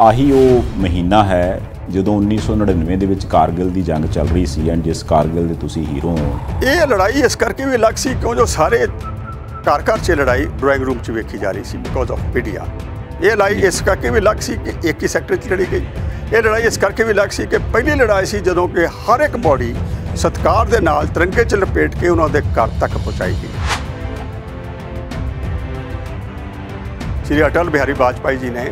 ਆਹੀ ਉਹ ਮਹੀਨਾ ਹੈ ਜਦੋਂ 1999 ਦੇ ਵਿੱਚ ਕਾਰਗਿਲ ਦੀ ਜੰਗ ਚੱਲ ਰਹੀ ਸੀ ਐਂਡ ਜਿਸ ਕਾਰਗਿਲ ਦੇ ਤੁਸੀਂ ਹੀਰੋ ਹੋ ਇਹ ਲੜਾਈ ਇਸ ਕਰਕੇ ਵੀ ਲੱਗ ਸੀ ਕਿਉਂ ਜੋ ਸਾਰੇ ਘਰ ਘਰ 'ਚ ਲੜਾਈ ਡਰਾਇੰਗ ਰੂਮ 'ਚ ਵੇਖੀ ਜਾ ਰਹੀ ਸੀ ਬਿਕੋਜ਼ ਆਫ ਪੀਡੀਆ ਇਹ ਲੜਾਈ ਇਸ ਕਰਕੇ ਵੀ ਲੱਗ ਸੀ ਕਿ ਇੱਕ ਹੀ ਸੈਕਟਰ 'ਚ ਲੜੀ ਗਈ ਇਹ ਲੜਾਈ ਇਸ ਕਰਕੇ ਵੀ ਲੱਗ ਸੀ ਕਿ ਪਹਿਲੀ ਲੜਾਈ ਸੀ ਜਦੋਂ ਕਿ ਹਰ ਇੱਕ ਬੋਡੀ ਸਤਕਾਰ ਦੇ ਨਾਲ ਤਰੰਗੇ 'ਚ ਲਪੇਟ ਕੇ ਉਹਨਾਂ ਦੇ ਘਰ ਤੱਕ ਪਹੁੰਚਾਈ ਗਈ श्री अटल ਬਾਜਪਾਈ ਜੀ ਨੇ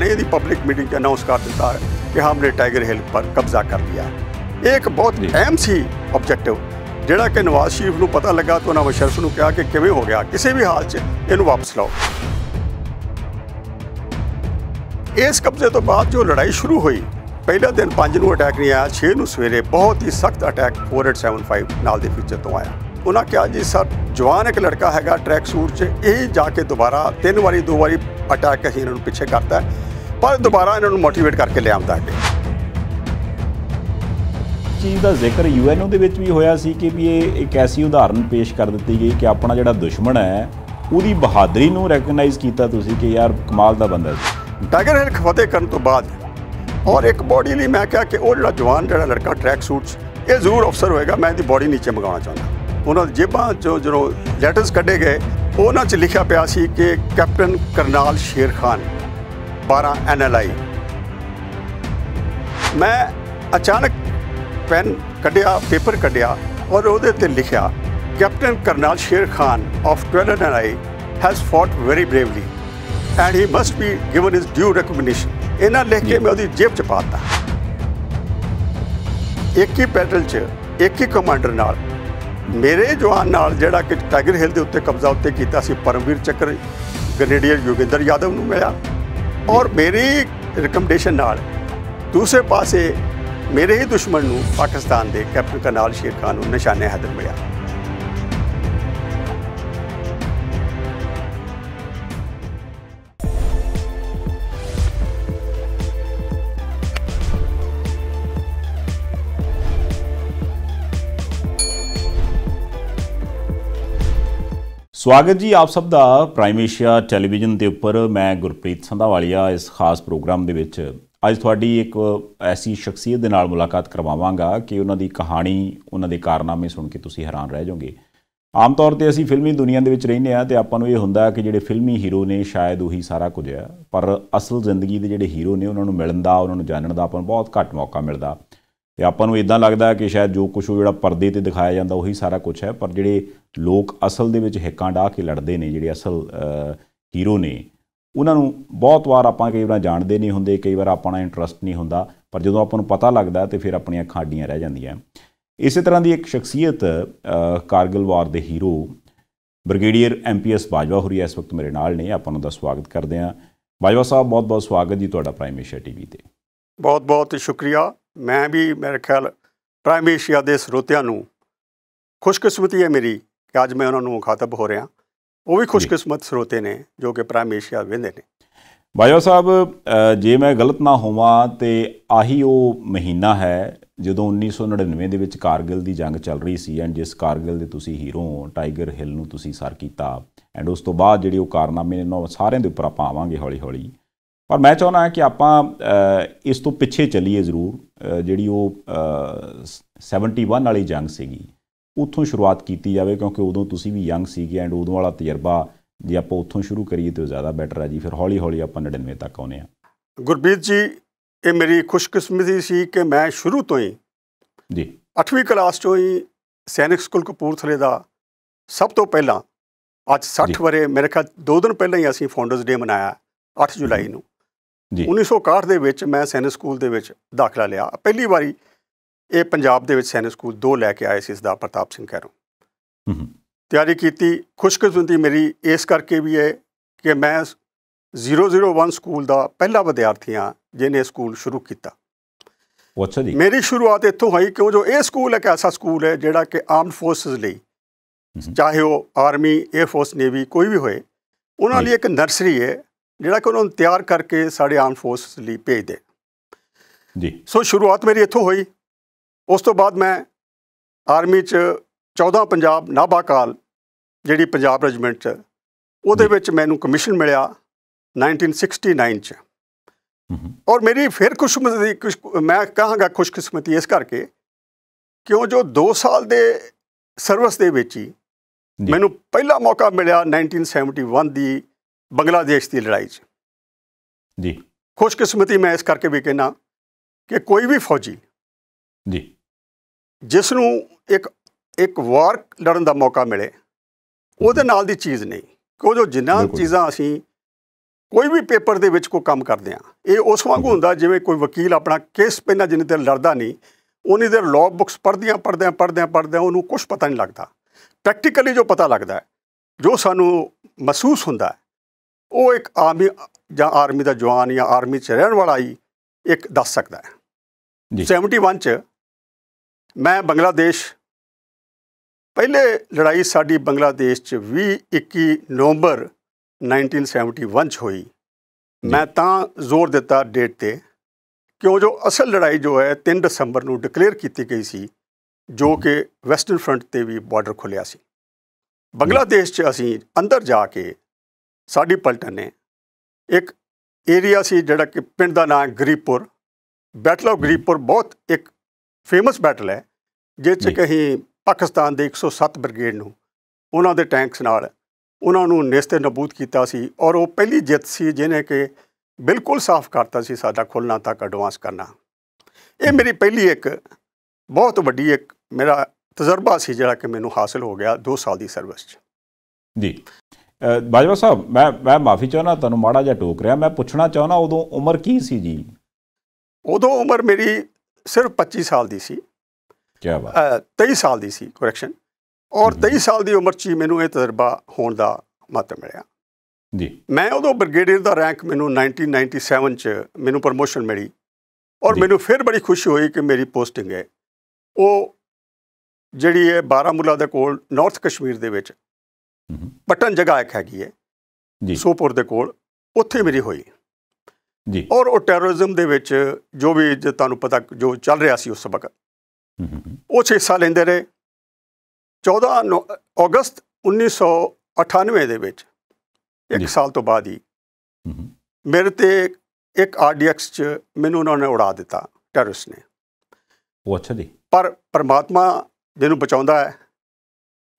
ने ਦੀ ਪਬਲਿਕ ਮੀਟਿੰਗ ਤੇ ਅਨਾਉਂਸ ਕਰ ਦਿੱਤਾ देता ਕਿ कि ਟਾਈਗਰ ਹਿਲ ਪਰ ਕਬਜ਼ਾ ਕਰ ਲਿਆ लिया ਇੱਕ ਬਹੁਤ ਅਹਿਮ ਸੀ ਆਬਜੈਕਟਿਵ ਜਿਹੜਾ ਕਿ ਨਵਾਜ਼ ਸ਼ਰੀਫ ਨੂੰ ਪਤਾ ਲੱਗਾ ਤਾਂ ਉਹਨਾਂ ਮਸ਼ਰਫ ਨੂੰ ਕਿਹਾ ਕਿ ਕਿਵੇਂ ਹੋ ਗਿਆ ਕਿਸੇ ਵੀ ਹਾਲ 'ਚ ਇਹਨੂੰ ਵਾਪਸ ਲਾਓ ਇਸ ਕਬਜ਼ੇ ਤੋਂ ਬਾਅਦ ਜੋ ਲੜਾਈ ਸ਼ੁਰੂ ਹੋਈ ਪਹਿਲੇ ਦਿਨ 5 ਨੂੰ ਅਟੈਕ ਨਹੀਂ ਆਇਆ 6 ਨੂੰ ਸਵੇਰੇ ਬਹੁਤ ਹੀ ਸਖਤ ਅਟੈਕ 4875 ਨਾਲ ਦੇ ਫੀਚਰ ਤੋਂ ਆਇਆ ਉਹਨਾਂ ਕਿਹਾ ਜੀ ਸਰ ਜਵਾਨ ਇੱਕ ਲੜਕਾ ਹੈਗਾ ਟਰੈਕ ਸੂਟ 'ਚ ਇਹ ਜਾ ਕੇ ਦੁਬਾਰਾ ਤਿੰਨ ਵਾਰੀ ਦੋ ਵਾਰੀ ਅਟੈਕ ਅਸੀਂ ਇਹਨਾਂ ਨੂੰ ਪਿੱਛੇ ਕਰਤਾ ਪਰ ਦੁਬਾਰਾ ਇਹਨਾਂ ਨੂੰ ਮੋਟੀਵੇਟ ਕਰਕੇ ਲਿਆਉਂਦਾ ਹੈ ਚੀਜ਼ ਦਾ ਜ਼ਿਕਰ ਯੂਐਨਓ ਦੇ ਵਿੱਚ ਵੀ ਹੋਇਆ ਸੀ ਕਿ ਵੀ ਇਹ ਇੱਕ ਐਸੀ ਉਦਾਹਰਨ ਪੇਸ਼ ਕਰ ਦਿੱਤੀ ਗਈ ਕਿ ਆਪਣਾ ਜਿਹੜਾ ਦੁਸ਼ਮਣ ਹੈ ਉਹਦੀ ਬਹਾਦਰੀ ਨੂੰ ਰੈਕਗਨਾਈਜ਼ ਕੀਤਾ ਤੁਸੀਂ ਕਿ ਯਾਰ ਕਮਾਲ ਦਾ ਬੰਦਾ ਸੀ ਟਾਈਗਰ ਹਿਲ ਖਫਤੇ ਕਰਨ ਤੋਂ ਬਾਅਦ ਔਰ ਇੱਕ ਬੋਡੀ ਲਈ ਮੈਂ ਕਿਹਾ ਕਿ ਉਹ ਜਿਹੜਾ ਜਵਾਨ ਜਿਹੜਾ ਲੜਕਾ ਟਰੈਕ ਸੂਟਸ ਇਹ ਜ਼ਰੂਰ ਅਫਸਰ ਹੋਏਗਾ ਮੈਂ ਇਹਦੀ ਬੋਡੀ ਨੀਚੇ ਮੰਗਾਉਣਾ ਚਾਹੁੰਦਾ ਉਹਨਾਂ ਦੀ ਜੇਬਾਂ ਚੋਂ ਜਦੋਂ ਲੈਟਰਸ ਕੱਢੇ ਗਏ ਉਹਨਾਂ 'ਚ ਲਿਖਿਆ ਪਿਆ ਸੀ ਕਿ ਕੈਪਟਨ ਕਰਨਾਲ ਸ਼ੇਰ ਖਾਨ 12 ਐਨਐਲਆਈ ਮੈਂ ਅਚਾਨਕ ਪੈਨ ਕੱਢਿਆ ਪੇਪਰ ਕੱਢਿਆ ਔਰ ਉਹਦੇ ਤੇ ਲਿਖਿਆ captain Karnal Sher Khan of 12 NLI has fought very bravely and he must be given his due recognition ਇਹਨਾਂ ਲਿਖ ਕੇ ਮੈਂ ਉਹਦੀ ਜੇਬ 'ਚ ਪਾਤਾ ਇੱਕ ਹੀ ਪੈਟਲ 'ਚ ਇੱਕ ਹੀ ਕਮਾਂਡਰ ਨਾਲ ਮੇਰੇ ਜਵਾਨ ਨਾਲ ਜਿਹੜਾ ਕਿ ਟਾਈਗਰ ਹਿੱਲ ਦੇ ਉੱਤੇ ਕਬਜ਼ਾ ਉੱਤੇ ਕੀਤਾ ਸੀ ਪਰਮਵੀਰ ਚੱਕਰ ਗ੍ਰੇਨੇਡੀਅਰ ਯੋਗਿੰਦਰ ਯਾਦਵ ਨੂੰ ਮਿਲਿਆ ਔਰ ਮੇਰੀ ਰეკਮੈਂਡੇਸ਼ਨ ਨਾਲ ਦੂਸਰੇ ਪਾਸੇ ਮੇਰੇ ਹੀ ਦੁਸ਼ਮਣ ਨੂੰ ਪਾਕਿਸਤਾਨ ਦੇ ਕੈਪਟਨ ਕਨਾਲ ਸ਼ੇਰ ਖਾਨ ਨੂੰ ਨਿਸ਼ਾਨੇ ਹਦਰ ਮਿਲਿਆ ਸਵਾਗਤ ਜੀ ਆਪ ਸਭ ਦਾ ਪ੍ਰਾਈਮ ਏਸ਼ੀਆ ਟੈਲੀਵਿਜ਼ਨ ਦੇ ਉੱਪਰ ਮੈਂ ਗੁਰਪ੍ਰੀਤ ਸੰਧਾਵਾਲੀਆ ਇਸ ਖਾਸ ਪ੍ਰੋਗਰਾਮ ਦੇ ਵਿੱਚ ਅੱਜ ਤੁਹਾਡੀ ਇੱਕ ਐਸੀ ਸ਼ਖਸੀਅਤ ਦੇ ਨਾਲ ਮੁਲਾਕਾਤ ਕਰਵਾਵਾਂਗਾ ਕਿ ਉਹਨਾਂ ਦੀ ਕਹਾਣੀ ਉਹਨਾਂ ਦੇ ਕਾਰਨਾਮੇ ਸੁਣ ਕੇ ਤੁਸੀਂ ਹੈਰਾਨ ਰਹਿ ਜਾਓਗੇ ਆਮ ਤੌਰ ਤੇ ਅਸੀਂ ਫਿਲਮੀ ਦੁਨੀਆ ਦੇ ਵਿੱਚ ਰਹਿੰਦੇ ਆ ਤੇ ਆਪਾਂ ਨੂੰ ਇਹ ਹੁੰਦਾ ਕਿ ਜਿਹੜੇ ਫਿਲਮੀ ਹੀਰੋ ਨੇ ਸ਼ਾਇਦ ਉਹੀ ਸਾਰਾ ਕੁਝ ਆ ਪਰ ਅਸਲ ਜ਼ਿੰਦਗੀ ਦੇ ਜਿਹੜੇ ਹੀਰੋ ਨੇ ਉਹਨਾਂ ਨੂੰ ਮਿਲਣ ਦਾ ਉਹਨਾਂ ਨੂੰ ਜਾਣਨ ਦਾ ਆਪਾਂ ਨੂੰ ਬਹੁਤ ਘੱਟ ਮੌਕਾ ਮਿਲਦਾ ਤੇ ਆਪਾਂ ਨੂੰ ਇਦਾਂ ਲੱਗਦਾ ਕਿ ਸ਼ਾਇਦ ਜੋ ਕੁਝ ਉਹ ਜਿਹੜਾ ਪਰਦੇ ਤੇ ਦਿਖਾਇਆ ਜਾਂਦਾ ਉਹੀ ਸਾਰਾ ਕੁਝ ਹੈ ਪਰ ਜਿਹੜੇ ਲੋਕ ਅਸਲ ਦੇ ਵਿੱਚ ਹਿੱਕਾਂ ਡਾ ਕੇ ਲੜਦੇ ਨੇ ਜਿਹੜੇ ਅਸਲ ਹੀਰੋ ਨੇ ਉਹਨਾਂ ਨੂੰ ਬਹੁਤ ਵਾਰ ਆਪਾਂ ਕਈ ਵਾਰ ਜਾਣਦੇ ਨਹੀਂ ਹੁੰਦੇ ਕਈ ਵਾਰ ਆਪਣਾ ਇੰਟਰਸਟ ਨਹੀਂ ਹੁੰਦਾ ਪਰ ਜਦੋਂ ਆਪਾਂ ਨੂੰ ਪਤਾ ਲੱਗਦਾ ਤੇ ਫਿਰ ਆਪਣੀਆਂ ਅੱਖਾਂ ਰਹਿ ਜਾਂਦੀਆਂ ਇਸੇ ਤਰ੍ਹਾਂ ਦੀ ਇੱਕ ਸ਼ਖਸੀਅਤ ਕਾਰਗਿਲ ਵਾਰ ਦੇ ਹੀਰੋ ਬ੍ਰਿਗੇਡੀਅਰ ਐਮਪੀਐਸ ਬਾਜਵਾ ਹੁਰੀ ਇਸ ਵਕਤ ਮੇਰੇ ਨਾਲ ਨੇ ਆਪਾਂ ਨੂੰ ਦਾ ਸਵਾਗਤ ਕਰਦੇ ਆਂ ਬਾਜਵਾ ਸਾਹਿਬ ਬਹੁਤ ਬਹੁਤ ਸਵਾਗਤ ਜੀ ਤੁਹਾਡਾ ਪ੍ਰਾਈਮ ਏਸ਼ੀਆ ਟੀਵੀ ਤੇ ਬਹੁਤ ਬਹੁਤ ਸ਼ੁਕਰੀਆ ਮੈਂ ਵੀ ਮੇਰੇ ਖਿਆਲ ਪ੍ਰਾਈਮ ਏਸ਼ੀਆ ਦੇ ਸਰੋਤਿਆਂ ਨੂੰ ਖੁਸ਼ਕਿਸਮਤੀ ਹੈ ਮੇਰੀ ਕਿ ਅੱਜ ਮੈਂ ਉਹਨਾਂ ਨੂੰ ਮੁਖਾਤਬ ਹੋ ਰਿਹਾ ਉਹ ਵੀ ਖੁਸ਼ਕਿਸਮਤ ਸਰੋਤੇ ਨੇ ਜੋ ਕਿ ਪ੍ਰਾਈਮ ਏਸ਼ੀਆ ਵੇਂਦੇ ਨੇ ਬਾਈਓ ਸਾਹਿਬ ਜੇ ਮੈਂ ਗਲਤ ਨਾ ਹੋਵਾਂ ਤੇ ਆਹੀ ਉਹ ਮਹੀਨਾ ਹੈ ਜਦੋਂ 1999 ਦੇ ਵਿੱਚ ਕਾਰਗਿਲ ਦੀ ਜੰਗ ਚੱਲ ਰਹੀ ਸੀ ਐਂਡ ਜਿਸ ਕਾਰਗਿਲ ਦੇ ਤੁਸੀਂ ਹੀਰੋ ਹੋ ਟਾਈਗਰ ਹਿੱਲ ਨੂੰ ਤੁਸੀਂ ਸਰ ਕੀਤਾ ਐਂਡ ਉਸ ਤੋਂ ਬਾਅਦ ਜਿਹੜੇ ਉਹ ਕਾਰਨਾਮੇ ਨੇ ਸਾਰਿਆਂ ਦੇ ਉੱਪਰ ਆਪਾਂ ਆਵਾਂਗੇ ਹੌਲੀ-ਹੌਲੀ ਪਰ ਮੈਂ ਚਾਹੁੰਦਾ ਕਿ ਆਪਾਂ ਇਸ ਤੋਂ ਪਿੱਛੇ ਚੱਲੀਏ ਜ਼ਰੂਰ ਜਿਹੜੀ ਉਹ 71 ਵਾਲੀ ਜੰਗ ਸੀਗੀ ਉੱਥੋਂ ਸ਼ੁਰੂਆਤ ਕੀਤੀ ਜਾਵੇ ਕਿਉਂਕਿ ਉਦੋਂ ਤੁਸੀਂ ਵੀ ਯੰਗ ਸੀਗੇ ਐਂਡ ਉਦੋਂ ਵਾਲਾ ਤਜਰਬਾ ਜੇ ਆਪਾਂ ਉੱਥੋਂ ਸ਼ੁਰੂ ਕਰੀਏ ਤਾਂ ਜ਼ਿਆਦਾ ਬੈਟਰ ਹੈ ਜੀ ਫਿਰ ਹੌਲੀ-ਹੌਲੀ ਆਪਾਂ 99 ਤੱਕ ਆਉਨੇ ਆ ਗੁਰਪ੍ਰੀਤ ਜੀ ਇਹ ਮੇਰੀ ਖੁਸ਼ਕਿਸਮਤੀ ਸੀ ਕਿ ਮੈਂ ਸ਼ੁਰੂ ਤੋਂ ਹੀ ਜੀ 8ਵੀਂ ਕਲਾਸ ਤੋਂ ਹੀ ਸੈਨਿਕ ਸਕੂਲ ਕਪੂਰਥਲੇ ਦਾ ਸਭ ਤੋਂ ਪਹਿਲਾਂ ਅੱਜ 60 ਵਰੇ ਮੇਰੇ ਖਿਆਲ ਦੋ ਦਿਨ ਪਹਿਲਾਂ ਹੀ ਅਸੀਂ ਫਾਊਂਡਰਸ ਡੇ ਮਨਾਇਆ 8 ਜੁਲਾਈ ਨੂੰ 1961 ਦੇ ਵਿੱਚ ਮੈਂ ਸੈਨਿਕ ਸਕੂਲ ਦੇ ਵਿੱਚ ਦਾਖਲਾ ਲਿਆ ਪਹਿਲੀ ਵਾਰੀ ਇਹ ਪੰਜਾਬ ਦੇ ਵਿੱਚ ਸੈਨਿਕ ਸਕੂਲ ਦੋ ਲੈ ਕੇ ਆਏ ਸੀ ਸਰਦਾਰ ਪ੍ਰਤਾਪ ਸਿੰਘ ਕੈਰੋਂ ਤਿਆਰੀ ਕੀਤੀ ਖੁਸ਼ਕਿਸਮਤੀ ਮੇਰੀ ਇਸ ਕਰਕੇ ਵੀ ਹੈ ਕਿ ਮੈਂ 001 ਸਕੂਲ ਦਾ ਪਹਿਲਾ ਵਿਦਿਆਰਥੀ ਹਾਂ ਜਿਹਨੇ ਸਕੂਲ ਸ਼ੁਰੂ ਕੀਤਾ ਅੱਛਾ ਜੀ ਮੇਰੀ ਸ਼ੁਰੂਆਤ ਇੱਥੋਂ ਹੋਈ ਕਿਉਂ ਜੋ ਇਹ ਸਕੂਲ ਇੱਕ ਐਸਾ ਸਕੂਲ ਹੈ ਜਿਹੜਾ ਕਿ ਆਰਮਡ ਫੋਰਸਸ ਲਈ ਚਾਹੇ ਉਹ ਆਰਮੀ 에어 ਫੋਰਸ ਨੇਵੀ ਕੋਈ ਵੀ ਹੋਏ ਉਹਨਾਂ ਲਈ ਇੱਕ ਨਰਸਰੀ ਹੈ ਜਿਹੜਾ ਕਿ ਉਹਨਾਂ ਨੂੰ ਤਿਆਰ ਕਰਕੇ ਸਾਡੇ ਆਰਮ ਫੋਰਸ ਲਈ ਭੇਜ ਦੇ ਜੀ ਸੋ ਸ਼ੁਰੂਆਤ ਮੇਰੀ ਇੱਥੋਂ ਹੋਈ ਉਸ ਤੋਂ ਬਾਅਦ ਮੈਂ ਆਰਮੀ 'ਚ 14 ਪੰਜਾਬ ਨਾਬਾਕਾਲ ਜਿਹੜੀ ਪੰਜਾਬ ਰੈਜੀਮੈਂਟ 'ਚ ਉਹਦੇ ਵਿੱਚ ਮੈਨੂੰ ਕਮਿਸ਼ਨ ਮਿਲਿਆ 1969 'ਚ ਔਰ ਮੇਰੀ ਫਿਰ ਖੁਸ਼ਕਿਸਮਤੀ ਕੁਝ ਮੈਂ ਕਹਾਂਗਾ ਖੁਸ਼ਕਿਸਮਤੀ ਇਸ ਕਰਕੇ ਕਿਉਂ ਜੋ 2 ਸਾਲ ਦੇ ਸਰਵਿਸ ਦੇ ਵਿੱਚ ਹੀ ਮੈਨੂੰ ਪਹਿਲਾ ਮੌਕਾ ਮਿਲਿਆ 1971 ਦੀ ਬੰਗਲਾਦੇਸ਼ ਦੀ ਲੜਾਈ 'ਚ ਜੀ ਖੁਸ਼ਕਿਸਮਤੀ ਮੈਂ ਇਸ ਕਰਕੇ ਵੀ ਕਹਿਣਾ ਕਿ ਕੋਈ ਵੀ ਫੌਜੀ ਜੀ ਜਿਸ ਨੂੰ ਇੱਕ ਇੱਕ ਵਾਰ ਲੜਨ ਦਾ ਮੌਕਾ ਮਿਲੇ ਉਹਦੇ ਨਾਲ ਦੀ ਚੀਜ਼ ਨਹੀਂ ਕਿਉਂ ਜੋ ਜਿੰਨਾ ਚੀਜ਼ਾਂ ਅਸੀਂ ਕੋਈ ਵੀ ਪੇਪਰ ਦੇ ਵਿੱਚ ਕੋ ਕੰਮ ਕਰਦੇ ਆ ਇਹ ਉਸ ਵਾਂਗੂ ਹੁੰਦਾ ਜਿਵੇਂ ਕੋਈ ਵਕੀਲ ਆਪਣਾ ਕੇਸ ਪਹਿਲਾਂ ਜਿੰਨੇ ਤੇ ਲੜਦਾ ਨਹੀਂ ਉਹਨੇ ਦੇ ਲਾਅ ਬੁੱਕਸ ਪੜ੍ਹਦੀਆਂ ਪੜਦਿਆਂ ਪੜਦਿਆਂ ਪੜਦਿਆਂ ਉਹਨੂੰ ਕੁਝ ਪਤਾ ਨਹੀਂ ਲੱਗਦਾ ਪ੍ਰੈਕਟੀਕਲੀ ਜੋ ਪਤਾ ਲੱਗਦਾ ਜੋ ਸਾਨੂੰ ਮਹਿਸੂਸ ਹੁੰਦਾ ਉਹ ਇੱਕ ਆਰਮੀ ਜਾਂ ਆਰਮੀ ਦਾ ਜਵਾਨ ਜਾਂ ਆਰਮੀ 'ਚ ਰਹਿਣ ਵਾਲਾ ਹੀ ਇੱਕ ਦੱਸ ਸਕਦਾ ਹੈ 71 'ਚ ਮੈਂ ਬੰਗਲਾਦੇਸ਼ ਪਹਿਲੇ ਲੜਾਈ ਸਾਡੀ ਬੰਗਲਾਦੇਸ਼ 'ਚ 20 21 ਨਵੰਬਰ 1971 'ਚ ਹੋਈ ਮੈਂ ਤਾਂ ਜ਼ੋਰ ਦਿੱਤਾ ਡੇਟ ਤੇ ਕਿਉਂ ਜੋ ਅਸਲ ਲੜਾਈ ਜੋ ਹੈ 3 ਦਸੰਬਰ ਨੂੰ ਡਿਕਲੇਅਰ ਕੀਤੀ ਗਈ ਸੀ ਜੋ ਕਿ ਵੈਸਟਰਨ ਫਰੰਟ ਤੇ ਵੀ ਬਾਰਡਰ ਖੁੱਲਿਆ ਸੀ ਬੰਗਲਾਦੇਸ਼ 'ਚ ਅਸੀਂ ਅੰਦਰ ਜਾ ਕੇ ਸਾਡੀ ਪਲਟਨ ਨੇ ਇੱਕ ਏਰੀਆ ਸੀ ਜਿਹੜਾ ਕਿ ਪਿੰਡ ਦਾ ਨਾਮ ਗਰੀਪੁਰ ਬੈਟਲ ਆਫ ਗਰੀਪੁਰ ਬਹੁਤ ਇੱਕ ਫੇਮਸ ਬੈਟਲ ਹੈ ਜਿਸ 'ਚ ਕਹੀਂ ਪਾਕਿਸਤਾਨ ਦੇ 107 ਬ੍ਰਿਗੇਡ ਨੂੰ ਉਹਨਾਂ ਦੇ ਟੈਂਕਸ ਨਾਲ ਉਹਨਾਂ ਨੂੰ ਨਿਸਤੇ ਨਬੂਦ ਕੀਤਾ ਸੀ ਔਰ ਉਹ ਪਹਿਲੀ ਜਿੱਤ ਸੀ ਜਿਹਨੇ ਕਿ ਬਿਲਕੁਲ ਸਾਫ਼ ਕਰਤਾ ਸੀ ਸਾਡਾ ਖੁੱਲਣਾ ਤੱਕ ਐਡਵਾਂਸ ਕਰਨਾ ਇਹ ਮੇਰੀ ਪਹਿਲੀ ਇੱਕ ਬਹੁਤ ਵੱਡੀ ਇੱਕ ਮੇਰਾ ਤਜਰਬਾ ਸੀ ਜਿਹੜਾ ਕਿ ਮੈਨੂੰ ਹਾਸਲ ਹੋ ਗਿਆ 2 ਸਾਲ ਦੀ ਸਰਵਿਸ 'ਚ ਜੀ ਬਾਜਵਾ ਸਾਹਿਬ ਮੈਂ ਮੈਂ ਮਾਫੀ ਚਾਹਣਾ ਤੁਹਾਨੂੰ ਮਾੜਾ ਜਿਹਾ ਟੋਕ ਰਿਹਾ ਮੈਂ ਪੁੱਛਣਾ ਚਾਹਣਾ ਉਦੋਂ ਉਮਰ ਕੀ ਸੀ ਜੀ ਉਦੋਂ ਉਮਰ ਮੇਰੀ ਸਿਰਫ 25 ਸਾਲ ਦੀ ਸੀ ਕੀ ਬਾਤ 23 ਸਾਲ ਦੀ ਸੀ ਕਰੈਕਸ਼ਨ ਔਰ 23 ਸਾਲ ਦੀ ਉਮਰ 'ਚ ਹੀ ਮੈਨੂੰ ਇਹ ਤਜਰਬਾ ਹੋਣ ਦਾ ਮਤ ਮਿਲਿਆ ਜੀ ਮੈਂ ਉਦੋਂ ਬ੍ਰਿਗੇਡੀਅਰ ਦਾ ਰੈਂਕ ਮੈਨੂੰ 1997 'ਚ ਮੈਨੂੰ ਪ੍ਰੋਮੋਸ਼ਨ ਮਿਲੀ ਔਰ ਮੈਨੂੰ ਫਿਰ ਬੜੀ ਖੁਸ਼ੀ ਹੋਈ ਕਿ ਮੇਰੀ ਪੋਸਟਿੰਗ ਹੈ ਉਹ ਜਿਹੜੀ ਹੈ ਬਾਰਾਮੂਲਾ ਦੇ ਕੋਲ ਨਾਰਥ ਕਸ਼ਮੀਰ ਦੇ ਵਿੱਚ ਬਟਨ ਜਗ੍ਹਾ ਇੱਕ ਹੈਗੀ ਹੈ ਜੀ ਸੋਪੁਰ ਦੇ ਕੋਲ ਉੱਥੇ ਮੇਰੀ ਹੋਈ ਜੀ ਔਰ ਉਹ ਟੈਰਰਿਜ਼ਮ ਦੇ ਵਿੱਚ ਜੋ ਵੀ ਤੁਹਾਨੂੰ ਪਤਾ ਜੋ ਚੱਲ ਰਿਹਾ ਸੀ ਉਸ ਵਕਤ ਉਹ 6 ਸਾਲ ਲੈਂਦੇ ਰਹੇ 14 ਅਗਸਤ 1998 ਦੇ ਵਿੱਚ ਇੱਕ ਸਾਲ ਤੋਂ ਬਾਅਦ ਹੀ ਮੇਰੇ ਤੇ ਇੱਕ ਆਰਡੀਐਕਸ ਚ ਮੈਨੂੰ ਉਹਨਾਂ ਨੇ ਉਡਾ ਦਿੱਤਾ ਟੈਰਰਿਸ ਨੇ ਉਹ ਅੱਛਾ ਜੀ ਪਰ ਪਰਮਾਤਮਾ ਜਿਹਨੂੰ ਬਚਾਉਂਦਾ ਹੈ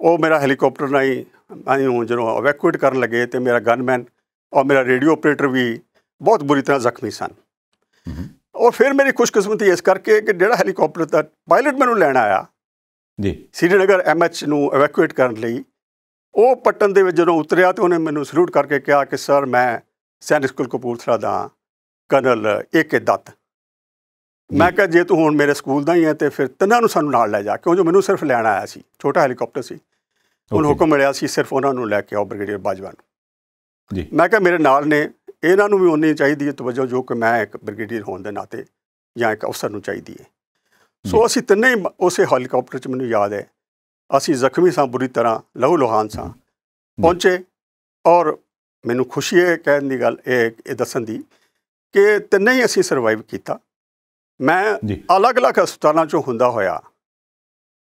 ਉਹ ਮੇਰਾ ਹੈਲੀਕਾਪਟਰ ਨਾਲ ਹੀ ਮੈਂ ਉਹ ਜਦੋਂ ਇਵੈਕੂਏਟ ਕਰਨ ਲੱਗੇ ਤੇ ਮੇਰਾ ਗਨਮੈਨ ਔਰ ਮੇਰਾ ਰੇਡੀਓ ਆਪਰੇਟਰ ਵੀ ਬਹੁਤ ਬੁਰੀ ਤਰ੍ਹਾਂ ਜ਼ਖਮੀ ਸਨ ਔਰ ਫਿਰ ਮੇਰੀ ਖੁਸ਼ਕਿਸਮਤੀ ਇਸ ਕਰਕੇ ਕਿ ਜਿਹੜਾ ਹੈਲੀਕਾਪਟਰ ਦਾ ਪਾਇਲਟ ਮੈਨੂੰ ਲੈਣ ਆਇਆ ਜੀ ਸ੍ਰੀਨਗਰ ਐਮਐਚ ਨੂੰ ਇਵੈਕੂਏਟ ਕਰਨ ਲਈ ਉਹ ਪਟਨ ਦੇ ਵਿੱਚ ਜਦੋਂ ਉਤਰਿਆ ਤੇ ਉਹਨੇ ਮੈਨੂੰ ਸਲੂਟ ਕਰਕੇ ਕਿਹਾ ਕਿ ਸਰ ਮੈਂ ਸੈਨਿਕ ਸਕੂਲ ਕਪੂਰਥਲਾ ਦਾ ਕਰਨਲ ਏਕੇ ਦੱਤ ਮੈਂ ਕਿਹਾ ਜੇ ਤੂੰ ਹੁਣ ਮੇਰੇ ਸਕੂਲ ਦਾ ਹੀ ਹੈ ਤੇ ਫਿਰ ਤਿੰਨਾਂ ਨੂੰ ਸਾਨੂੰ ਨਾਲ ਲੈ ਜਾ ਕਿਉਂ ਜੋ ਮੈਨੂੰ ਸਿਰਫ ਲੈਣ ਆਇਆ ਸੀ ਛੋਟਾ ਹੈਲੀਕਾਪਟਰ ਸੀ ਉਹਨੂੰ ਹੁਕਮ ਮਿਲਿਆ ਸੀ ਸਿਰਫ ਉਹਨਾਂ ਨੂੰ ਲੈ ਕੇ ਆਓ ਬ੍ਰਿਗੇਡੀਅਰ ਬਾਜਵਾ ਨੂੰ ਜੀ ਮੈਂ ਕਿਹਾ ਮੇਰੇ ਨਾਲ ਨੇ ਇਹਨਾਂ ਨੂੰ ਵੀ ਉਨੀ ਚਾਹੀਦੀ ਹੈ ਤਵੱਜੋ ਜੋ ਕਿ ਮੈਂ ਇੱਕ ਬ੍ਰਿਗੇਡੀਅਰ ਹੋਣ ਦੇ ਨਾਤੇ ਜਾਂ ਇੱਕ ਅਫਸਰ ਨੂੰ ਚਾਹੀਦੀ ਹੈ ਸੋ ਅਸੀਂ ਤਿੰਨੇ ਉਸੇ ਹੈਲੀਕਾਪਟਰ 'ਚ ਮੈਨੂੰ ਯਾਦ ਹੈ ਅਸੀਂ ਜ਼ਖਮੀ ਸਾਂ ਬੁਰੀ ਤਰ੍ਹਾਂ ਲਹੂ ਲੋਹਾਨ ਸਾਂ ਪਹੁੰਚੇ ਔਰ ਮੈਨੂੰ ਖੁਸ਼ੀ ਹੈ ਕਹਿਣ ਦੀ ਗੱਲ ਇਹ ਇਹ ਦੱਸਣ ਦੀ ਕਿ ਤਿੰਨੇ ਹੀ ਅਸੀਂ ਸਰਵਾਈਵ ਕੀਤਾ ਮੈਂ ਅਲੱਗ-ਅਲੱਗ ਹਸਪਤਾਲਾਂ 'ਚੋਂ ਹੁੰਦਾ ਹੋਇਆ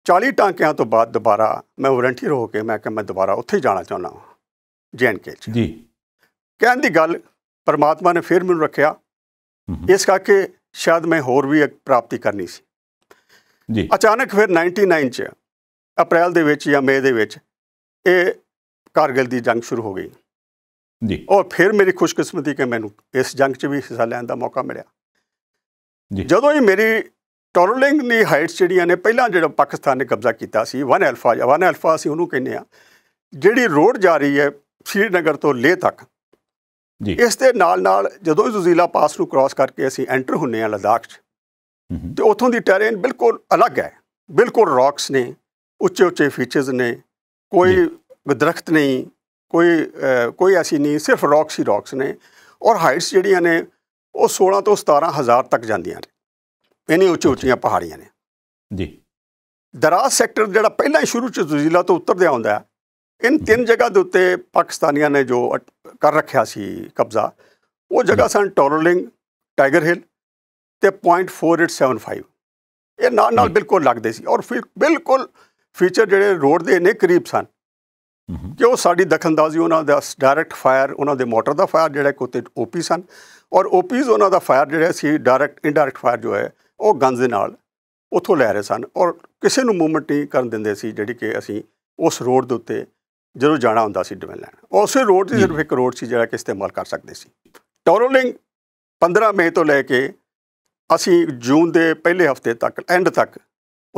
40 ਟਾਂਕਿਆਂ ਤੋਂ ਬਾਅਦ ਦੁਬਾਰਾ ਮੈਂ ਵਾਰੰਟੀ ਰੋ ਕੇ ਮੈਂ ਕਿਹਾ ਮੈਂ ਦੁਬਾਰਾ ਉੱਥੇ ਹੀ ਜਾਣਾ ਚਾਹੁੰਦਾ ਹਾਂ ਜੀਐਨਕੇ ਚ ਜੀ ਕਹਿਣ ਦੀ ਗੱਲ ਪਰਮਾਤਮਾ ਨੇ ਫਿਰ ਮੈਨੂੰ ਰੱਖਿਆ ਇਸ ਕਰਕੇ ਸ਼ਾਇਦ ਮੈਂ ਹੋਰ ਵੀ ਇੱਕ ਪ੍ਰਾਪਤੀ ਕਰਨੀ ਸੀ ਜੀ ਅਚਾਨਕ ਫਿਰ 99 ਚ ਅਪ੍ਰੈਲ ਦੇ ਵਿੱਚ ਜਾਂ ਮਈ ਦੇ ਵਿੱਚ ਇਹ ਕਾਰਗਿਲ ਦੀ ਜੰਗ ਸ਼ੁਰੂ ਹੋ ਗਈ ਜੀ ਔਰ ਫਿਰ ਮੇਰੀ ਖੁਸ਼ਕਿਸਮਤੀ ਕਿ ਮੈਨੂੰ ਇਸ ਜੰਗ 'ਚ ਵੀ ਹਿੱਸਾ ਲੈਣ ਦਾ ਮੌਕਾ ਮਿਲਿਆ ਜੀ ਜਦੋਂ ਹੀ ਮੇਰੀ ਟੋਰਲਿੰਗ ਦੀ ਹਾਈਟਸ ਜਿਹੜੀਆਂ ਨੇ ਪਹਿਲਾਂ ਜਿਹੜਾ ਪਾਕਿਸਤਾਨ ਨੇ ਕਬਜ਼ਾ ਕੀਤਾ ਸੀ 1 ਅਲਫਾ ਜਾਂ 1 ਅਲਫਾ ਅਸੀਂ ਉਹਨੂੰ ਕਹਿੰਦੇ ਆ ਜਿਹੜੀ ਰੋਡ ਜਾ ਰਹੀ ਹੈ ਸ਼੍ਰੀਨਗਰ ਤੋਂ ਲੇਹ ਤੱਕ ਜੀ ਇਸ ਦੇ ਨਾਲ ਨਾਲ ਜਦੋਂ ਜ਼ੁਜ਼ੀਲਾ ਪਾਸ ਨੂੰ ਕ੍ਰਾਸ ਕਰਕੇ ਅਸੀਂ ਐਂਟਰ ਹੁੰਨੇ ਆ ਲਦਾਖ 'ਚ ਤੇ ਉੱਥੋਂ ਦੀ ਟੈਰੇਨ ਬਿਲਕੁਲ ਅਲੱਗ ਹੈ ਬਿਲਕੁਲ ਰੌਕਸ ਨੇ ਉੱਚੇ ਉੱਚੇ ਫੀਚਰਸ ਨੇ ਕੋਈ ਦਰਖਤ ਨਹੀਂ ਕੋਈ ਕੋਈ ਐਸੀ ਨਹੀਂ ਸਿਰਫ ਰੌਕਸ ਹੀ ਰੌਕਸ ਨੇ ਔਰ ਹਾਈਟਸ ਜਿਹੜੀਆਂ ਨੇ ਉਹ 16 ਤੋਂ 17000 ਤੱਕ ਜਾਂਦੀਆਂ ਇੰਨੀ ਉੱਚੀ ਉੱਚੀਆਂ ਪਹਾੜੀਆਂ ਨੇ ਜੀ ਦਰਾਸ ਸੈਕਟਰ ਜਿਹੜਾ ਪਹਿਲਾਂ ਸ਼ੁਰੂ ਚ ਜ਼ਿਲ੍ਹਾ ਤੋਂ ਉੱਤਰ ਦੇ ਆਉਂਦਾ ਹੈ ਇਨ ਤਿੰਨ ਜਗ੍ਹਾ ਦੇ ਉੱਤੇ ਪਾਕਿਸਤਾਨੀਆਂ ਨੇ ਜੋ ਕਰ ਰੱਖਿਆ ਸੀ ਕਬਜ਼ਾ ਉਹ ਜਗ੍ਹਾ ਸਨ ਟੋਰਲਿੰਗ ਟਾਈਗਰ ਹਿੱਲ ਤੇ 0.4875 ਇਹ ਨਾਲ ਨਾਲ ਬਿਲਕੁਲ ਲੱਗਦੇ ਸੀ ਔਰ ਫਿਰ ਬਿਲਕੁਲ ਫੀਚਰ ਜਿਹੜੇ ਰੋਡ ਦੇ ਨੇ ਕਰੀਬ ਸਨ ਕਿ ਉਹ ਸਾਡੀ ਦਖਲਅੰਦਾਜ਼ੀ ਉਹਨਾਂ ਦਾ ਡਾਇਰੈਕਟ ਫਾਇਰ ਉਹਨਾਂ ਦੇ ਮੋਟਰ ਦਾ ਫਾਇਰ ਜਿਹੜਾ ਕੋਤੇ ਓਪੀ ਸਨ ਔਰ ਓਪੀਜ਼ ਉਹਨਾਂ ਦਾ ਫਾਇਰ ਜਿਹੜਾ ਸੀ ਡਾਇਰੈਕਟ ਇਨਡਾਇਰੈਕਟ ਫਾਇਰ ਜੋ ਹੈ ਉਹ ਗੰਜ ਦੇ ਨਾਲ ਉੱਥੋਂ ਲੈ ਰਹੇ ਸਨ ਔਰ ਕਿਸੇ ਨੂੰ ਮੂਵਮੈਂਟ ਨਹੀਂ ਕਰਨ ਦਿੰਦੇ ਸੀ ਜਿਹੜੀ ਕਿ ਅਸੀਂ ਉਸ ਰੋਡ ਦੇ ਉੱਤੇ ਜਦੋਂ ਜਾਣਾ ਹੁੰਦਾ ਸੀ ਡਿਵੈਲ ਲੈਣ ਉਸੇ ਰੋਡ ਤੇ ਸਿਰਫ ਇੱਕ ਰੋਡ ਸੀ ਜਿਹੜਾ ਕਿ ਇਸਤੇਮਾਲ ਕਰ ਸਕਦੇ ਸੀ ਟੋਰੋਲਿੰਗ 15 ਮਈ ਤੋਂ ਲੈ ਕੇ ਅਸੀਂ ਜੂਨ ਦੇ ਪਹਿਲੇ ਹਫਤੇ ਤੱਕ ਐਂਡ ਤੱਕ